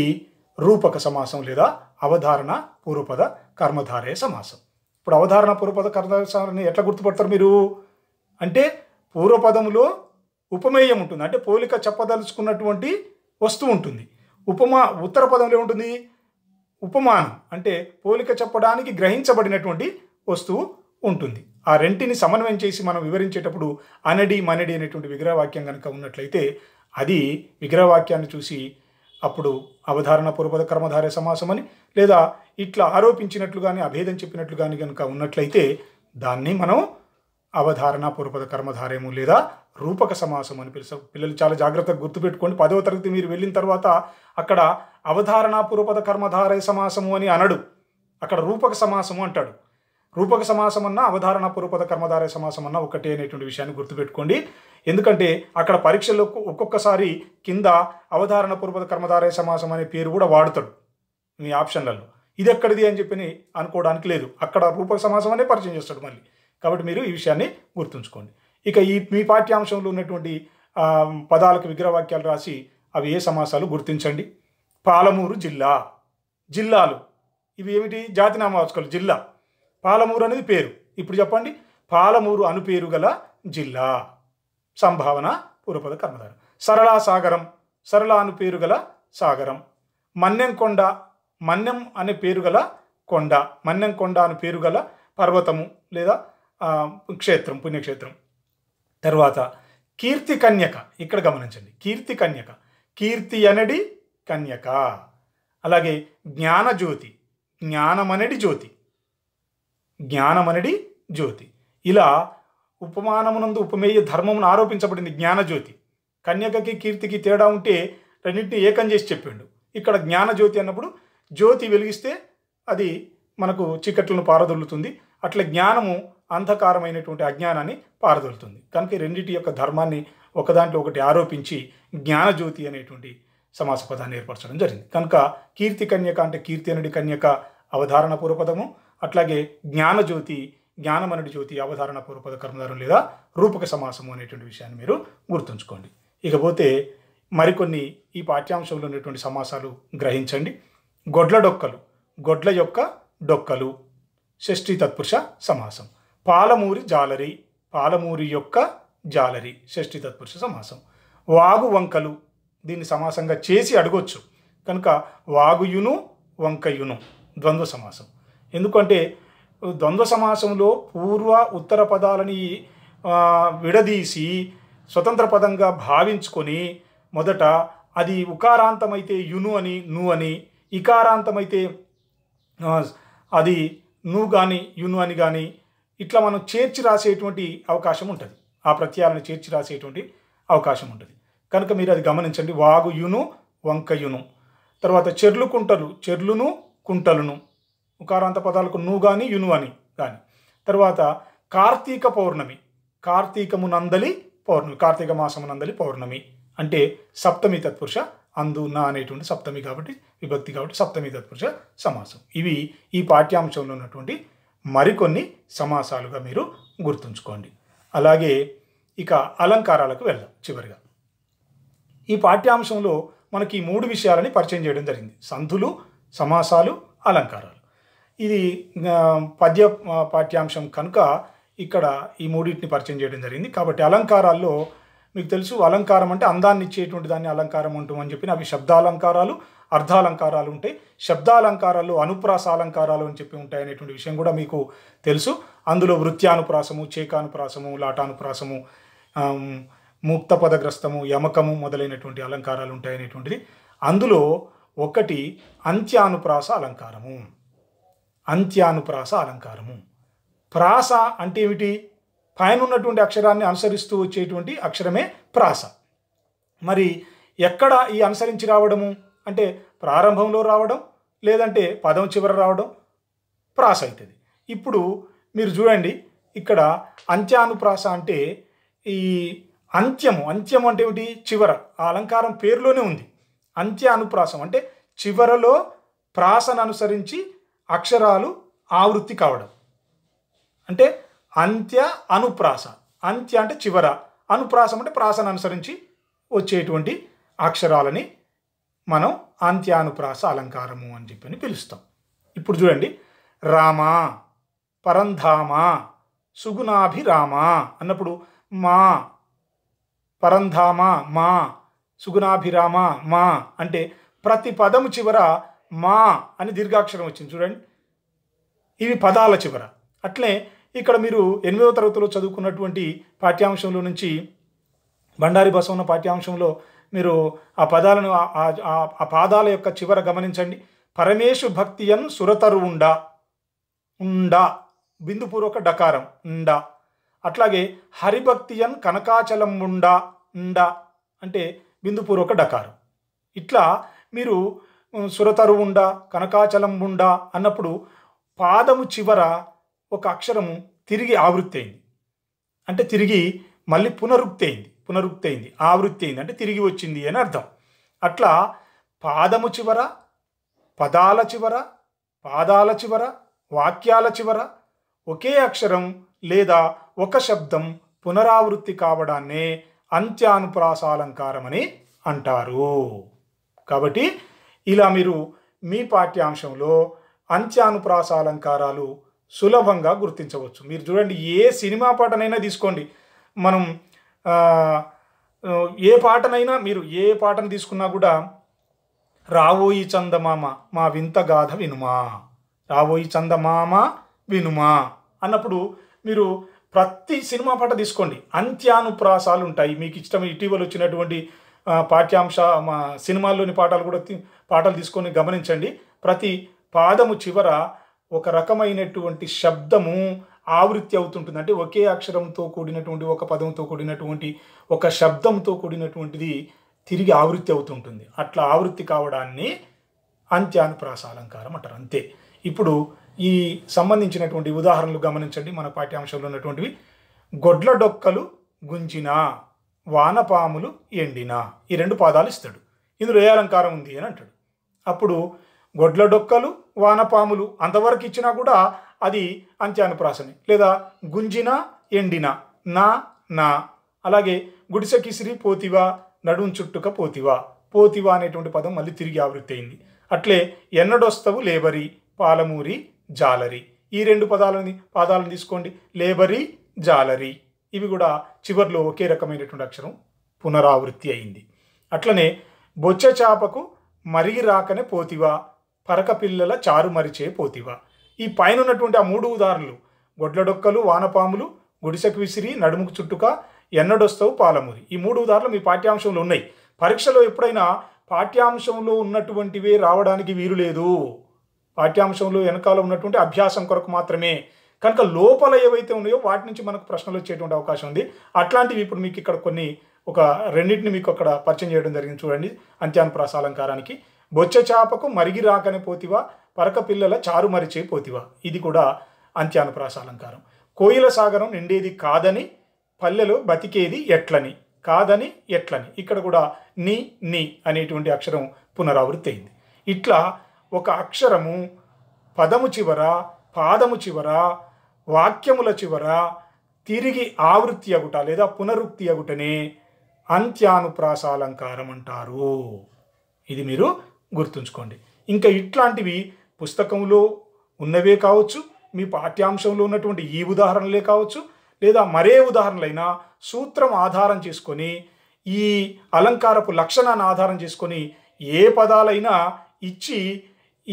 రూపక సమాసం లేదా అవధారణ పూర్వపద కర్మధారయ సమాసం ఇప్పుడు అవధారణ పూర్వపద కర్మధారని ఎట్లా గుర్తుపడతారు మీరు అంటే పూర్వపదములో ఉపమేయం ఉంటుంది అంటే పోలిక చెప్పదలుచుకున్నటువంటి వస్తువు ఉంటుంది ఉపమా ఉత్తర పదంలో ఉంటుంది ఉపమానం అంటే పోలిక చెప్పడానికి గ్రహించబడినటువంటి వస్తువు ఉంటుంది ఆ రెంటిని సమన్వయం చేసి మనం వివరించేటప్పుడు అనడి మనడి అనేటువంటి విగ్రహవాక్యం కనుక ఉన్నట్లయితే అది విగ్రహవాక్యాన్ని చూసి అప్పుడు అవధారణ పూర్వపద కర్మధార్య సమాసం అని లేదా ఇట్లా ఆరోపించినట్లు కానీ అభేదం చెప్పినట్లు కానీ కనుక ఉన్నట్లయితే దాన్ని మనం అవధారణ పూర్వపద కర్మధార్యము లేదా రూపక సమాసం అని పిలుసు పిల్లలు చాలా జాగ్రత్తగా గుర్తుపెట్టుకోండి పదవ తరగతి మీరు వెళ్ళిన తర్వాత అక్కడ అవధారణ పూర్వపద కర్మధారయ సమాసము అని అనడు అక్కడ రూపక సమాసము అంటాడు రూపక సమాసం అన్న అవధారణ పురపద కర్మధారయ సమాసం అన్న ఒకటే అనేటువంటి విషయాన్ని గుర్తుపెట్టుకోండి ఎందుకంటే అక్కడ పరీక్షల్లో ఒక్కొక్కసారి కింద అవధారణ పురపద కర్మధారయ సమాసం అనే పేరు కూడా వాడతాడు మీ ఆప్షన్లలో ఇది ఎక్కడిది అని చెప్పి అనుకోవడానికి లేదు అక్కడ రూపక సమాసం అనే పరిచయం చేస్తాడు మళ్ళీ కాబట్టి మీరు ఈ విషయాన్ని గుర్తుంచుకోండి ఇక ఈ మీ పాఠ్యాంశంలో ఉన్నటువంటి పదాలకు విగ్రహవాక్యాలు రాసి అవి ఏ సమాసాలు గుర్తించండి పాలమూరు జిల్లా జిల్లాలు ఇవి ఏమిటి జాతి నామవాచకాలు జిల్లా పాలమూరు అనేది పేరు ఇప్పుడు చెప్పండి పాలమూరు అను పేరు గల జిల్లా సంభావన పూర్వపద కర్మధారం సరళా సాగరం సరళ అను పేరు గల సాగరం మన్నెంకొండ మన్నెం అనే పేరు గల కొండ మన్నెంకొండ అని పేరు గల పర్వతము లేదా క్షేత్రం పుణ్యక్షేత్రం తర్వాత కీర్తి కన్యక ఇక్కడ గమనించండి కీర్తి కన్యక కీర్తి అనడి కన్యక అలాగే జ్ఞానజ్యోతి జ్ఞానమనడి జ్యోతి జ్ఞానమనడి జ్యోతి ఇలా ఉపమానమునందు ఉపమేయ ధర్మమును ఆరోపించబడింది జ్ఞానజ్యోతి కన్యకకి కీర్తికి తేడా ఉంటే రెండింటిని ఏకం చేసి చెప్పిండు ఇక్కడ జ్ఞానజ్యోతి అన్నప్పుడు జ్యోతి వెలిగిస్తే అది మనకు చీకట్లను పారదొల్లుతుంది అట్లా జ్ఞానము అంధకారమైనటువంటి అజ్ఞానాన్ని పారదొలుతుంది కనుక రెండింటి యొక్క ధర్మాన్ని ఒకదాంట్లో ఒకటి ఆరోపించి జ్ఞానజ్యోతి అనేటువంటి సమాస పదాన్ని ఏర్పరచడం జరిగింది కనుక కీర్తి కన్యక అంటే కీర్తి అనుడి కన్యక అవధారణ పూర్వపదము అట్లాగే జ్ఞానజ్యోతి జ్ఞానమనుడి జ్యోతి అవధారణ పూర్వపద కర్మధారం లేదా రూపక సమాసము అనేటువంటి విషయాన్ని మీరు గుర్తుంచుకోండి ఇకపోతే మరికొన్ని ఈ పాఠ్యాంశంలో ఉన్నటువంటి సమాసాలు గ్రహించండి గొడ్ల డొక్కలు గొడ్ల యొక్క డొక్కలు షష్ఠీ తత్పురుష సమాసం పాలమూరి జాలరి పాలమూరి యొక్క జాలరి షష్ఠి తత్పురుష సమాసం వాగు వంకలు దీన్ని సమాసంగా చేసి అడగొచ్చు కనుక వాగుయును వంకయును ద్వంద్వ సమాసం ఎందుకంటే ద్వంద్వ సమాసంలో పూర్వ ఉత్తర పదాలని విడదీసి స్వతంత్ర పదంగా భావించుకొని మొదట అది ఉకారాంతమైతే యును అని ను అని ఇకారాంతమైతే అది నువ్వు కానీ యును అని కానీ ఇట్లా మనం చేర్చి రాసేటువంటి అవకాశం ఉంటుంది ఆ ప్రత్యయాలను చేర్చి రాసేటువంటి అవకాశం ఉంటుంది కనుక మీరు అది గమనించండి వాగుయును వంకయును తర్వాత చెర్లు కుంటలు చెర్లును కుంటలును ఉకారాంత పదాలకు ను కానీ యును అని కానీ తర్వాత కార్తీక పౌర్ణమి కార్తీకము నందలి పౌర్ణమి కార్తీక మాసము నందలి పౌర్ణమి అంటే సప్తమి తత్పురుష అందు నా అనేటువంటి సప్తమి కాబట్టి విభక్తి కాబట్టి సప్తమి తత్పురుష సమాసం ఇవి ఈ పాఠ్యాంశంలో ఉన్నటువంటి మరికొన్ని సమాసాలుగా మీరు గుర్తుంచుకోండి అలాగే ఇక అలంకారాలకు వెళ్దాం చివరిగా ఈ పాఠ్యాంశంలో మనకి ఈ మూడు విషయాలని పరిచయం చేయడం జరిగింది సంధులు సమాసాలు అలంకారాలు ఇది పద్య పాఠ్యాంశం కనుక ఇక్కడ ఈ మూడింటిని పరిచయం చేయడం జరిగింది కాబట్టి అలంకారాల్లో మీకు తెలుసు అలంకారం అంటే అందాన్ని ఇచ్చేటువంటి దాన్ని అలంకారం ఉంటుందని చెప్పిన అవి శబ్దాలంకారాలు అర్ధాలంకారాలు ఉంటాయి శబ్దాలంకారాలు అనుప్రాస అలంకారాలు అని చెప్పి ఉంటాయి అనేటువంటి విషయం కూడా మీకు తెలుసు అందులో వృత్యానుప్రాసము చేకానుప్రాసము లాటానుప్రాసము ముక్త పదగ్రస్తము యమకము మొదలైనటువంటి అలంకారాలు ఉంటాయనేటువంటిది అందులో ఒకటి అంత్యానుప్రాస అలంకారము అంత్యానుప్రాస అలంకారము ప్రాస అంటే ఏమిటి పైన ఉన్నటువంటి అక్షరాన్ని అనుసరిస్తూ వచ్చేటువంటి అక్షరమే ప్రాస మరి ఎక్కడ ఈ అనుసరించి రావడము అంటే ప్రారంభంలో రావడం లేదంటే పదం చివర రావడం ప్రాస అవుతుంది ఇప్పుడు మీరు చూడండి ఇక్కడ అంత్యానుప్రాస అంటే ఈ అంత్యము అంత్యము అంటే ఏమిటి చివర ఆ అలంకారం పేరులోనే ఉంది అంత్య అనుప్రాసం అంటే చివరలో ప్రాసను అనుసరించి అక్షరాలు ఆవృత్తి కావడం అంటే అంత్య అనుప్రాస అంత్య అంటే చివర అనుప్రాసం అంటే ప్రాసను అనుసరించి వచ్చేటువంటి అక్షరాలని మనం అంత్యానుప్రాస అలంకారము అని చెప్పి పిలుస్తాం ఇప్పుడు చూడండి రామ పరంధామ సుగుణాభిరామ అన్నప్పుడు మా పరంధామ మా సుగుణాభిరామ మా అంటే ప్రతి పదము చివర మా అని దీర్ఘాక్షరం వచ్చింది చూడండి ఇవి పదాల చివర అట్లే ఇక్కడ మీరు ఎనిమిదవ తరగతిలో చదువుకున్నటువంటి పాఠ్యాంశంలో నుంచి బండారి ఉన్న పాఠ్యాంశంలో మీరు ఆ పదాలను ఆ పాదాల యొక్క చివర గమనించండి పరమేశు భక్తియన్ సురతరు ఉండా ఉండా బిందుపూర్వక డకారం ఉండా అట్లాగే హరిభక్తియన్ కనకాచలం ఉండా ఉండా అంటే బిందుపూర్వక డకారం ఇట్లా మీరు సురతరు ఉండ కనకాచలం ఉండ అన్నప్పుడు పాదము చివర ఒక అక్షరము తిరిగి ఆవృత్తి అయింది అంటే తిరిగి మళ్ళీ పునరుక్తి అయింది పునరుక్తి అయింది ఆవృత్తి అయింది అంటే తిరిగి వచ్చింది అని అర్థం అట్లా పాదము చివర పదాల చివర పాదాల చివర వాక్యాల చివర ఒకే అక్షరం లేదా ఒక శబ్దం పునరావృత్తి కావడాన్నే అంత్యానుప్రాసాలంకారమని అంటారు కాబట్టి ఇలా మీరు మీ పాఠ్యాంశంలో అంత్యానుప్రాసాలంకారాలు సులభంగా గుర్తించవచ్చు మీరు చూడండి ఏ సినిమా పాటనైనా తీసుకోండి మనం ఏ పాటనైనా మీరు ఏ పాటను తీసుకున్నా కూడా రావోయి చందమామ మా వింత గాథ వినుమా రావోయి చందమామ వినుమా అన్నప్పుడు మీరు ప్రతి సినిమా పాట తీసుకోండి అంత్యానుప్రాసాలు ఉంటాయి మీకు ఇష్టం ఇటీవల వచ్చినటువంటి పాఠ్యాంశ మా సినిమాల్లోని పాటలు కూడా పాటలు తీసుకొని గమనించండి ప్రతి పాదము చివర ఒక రకమైనటువంటి శబ్దము ఆవృత్తి అవుతుంటుంది అంటే ఒకే అక్షరంతో కూడినటువంటి ఒక పదంతో కూడినటువంటి ఒక శబ్దంతో కూడినటువంటిది తిరిగి ఆవృత్తి అవుతుంటుంది అట్లా ఆవృత్తి కావడాన్ని అంత్యానుప్రాస అలంకారం అంటారు అంతే ఇప్పుడు ఈ సంబంధించినటువంటి ఉదాహరణలు గమనించండి మన పాఠ్యాంశంలో ఉన్నటువంటివి గొడ్ల డొక్కలు గుంజిన వానపాములు ఎండిన ఈ రెండు పాదాలు ఇస్తాడు ఇందులో ఏ అలంకారం ఉంది అని అంటాడు అప్పుడు గొడ్ల డొక్కలు వానపాములు అంతవరకు ఇచ్చినా కూడా అది అంత్యానుప్రాసనే లేదా గుంజిన ఎండిన నా నా అలాగే గుడిసె కిసిరి పోతివా నడుం చుట్టుక పోతివా పోతివా అనేటువంటి పదం మళ్ళీ తిరిగి ఆవృత్తి అయింది అట్లే ఎన్నడొస్తవు లేబరి పాలమూరి జాలరి ఈ రెండు పదాలని పాదాలను తీసుకోండి లేబరి జాలరి ఇవి కూడా చివరిలో ఒకే రకమైనటువంటి అక్షరం పునరావృత్తి అయింది అట్లనే బొచ్చ చాపకు మరిగి రాకనే పోతివా పరక పిల్లల చారు మరిచే పోతివా ఈ పైన ఉన్నటువంటి ఆ మూడు ఉదాహరణలు గొడ్లడొక్కలు వానపాములు గుడిసెకు విసిరి నడుముకు చుట్టుక ఎన్నడొస్తావు పాలమూరి ఈ మూడు ఉదాహరణలు మీ పాఠ్యాంశంలో ఉన్నాయి పరీక్షలో ఎప్పుడైనా పాఠ్యాంశంలో ఉన్నటువంటివే రావడానికి వీలు లేదు పాఠ్యాంశంలో వెనకాల ఉన్నటువంటి అభ్యాసం కొరకు మాత్రమే కనుక లోపల ఏవైతే ఉన్నాయో వాటి నుంచి మనకు ప్రశ్నలు వచ్చేటువంటి అవకాశం ఉంది అట్లాంటివి ఇప్పుడు మీకు ఇక్కడ కొన్ని ఒక రెండింటిని మీకు అక్కడ పరిచయం చేయడం జరిగింది చూడండి అంత్యాన్ ప్రాసాలంకారానికి బొచ్చ చేపకు మరిగి రాకనే పోతివా పరక పిల్లల చారుమరిచే పోతివా ఇది కూడా అంత్యానుప్రాస అలంకారం కోయిల సాగరం నిండేది కాదని పల్లెలో బతికేది ఎట్లని కాదని ఎట్లని ఇక్కడ కూడా ని ని అనేటువంటి అక్షరం పునరావృత్తి అయింది ఇట్లా ఒక అక్షరము పదము చివర పాదము చివర వాక్యముల చివర తిరిగి ఆవృత్తి అగుట లేదా పునరుక్తి అగుటనే అంత్యానుప్రాసాలంకారం అంటారు ఇది మీరు గుర్తుంచుకోండి ఇంకా ఇట్లాంటివి పుస్తకంలో ఉన్నవే కావచ్చు మీ పాఠ్యాంశంలో ఉన్నటువంటి ఈ ఉదాహరణలే కావచ్చు లేదా మరే ఉదాహరణలైనా సూత్రం ఆధారం చేసుకొని ఈ అలంకారపు లక్షణాన్ని ఆధారం చేసుకొని ఏ పదాలైనా ఇచ్చి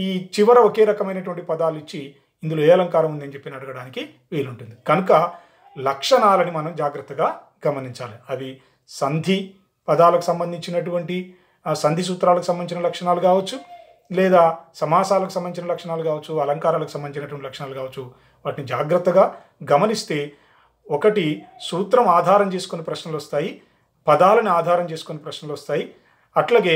ఈ చివర ఒకే రకమైనటువంటి పదాలు ఇచ్చి ఇందులో ఏ అలంకారం ఉందని చెప్పి అడగడానికి వీలుంటుంది కనుక లక్షణాలని మనం జాగ్రత్తగా గమనించాలి అవి సంధి పదాలకు సంబంధించినటువంటి సంధి సూత్రాలకు సంబంధించిన లక్షణాలు కావచ్చు లేదా సమాసాలకు సంబంధించిన లక్షణాలు కావచ్చు అలంకారాలకు సంబంధించినటువంటి లక్షణాలు కావచ్చు వాటిని జాగ్రత్తగా గమనిస్తే ఒకటి సూత్రం ఆధారం చేసుకుని ప్రశ్నలు వస్తాయి పదాలను ఆధారం చేసుకుని ప్రశ్నలు వస్తాయి అట్లాగే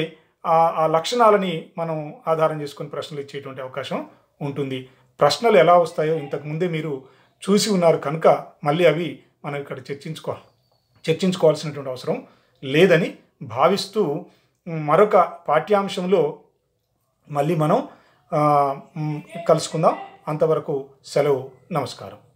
ఆ లక్షణాలని మనం ఆధారం చేసుకుని ప్రశ్నలు ఇచ్చేటువంటి అవకాశం ఉంటుంది ప్రశ్నలు ఎలా వస్తాయో ఇంతకుముందే మీరు చూసి ఉన్నారు కనుక మళ్ళీ అవి మనం ఇక్కడ చర్చించుకో చర్చించుకోవాల్సినటువంటి అవసరం లేదని భావిస్తూ మరొక పాఠ్యాంశంలో మళ్ళీ మనం కలుసుకుందాం అంతవరకు సెలవు నమస్కారం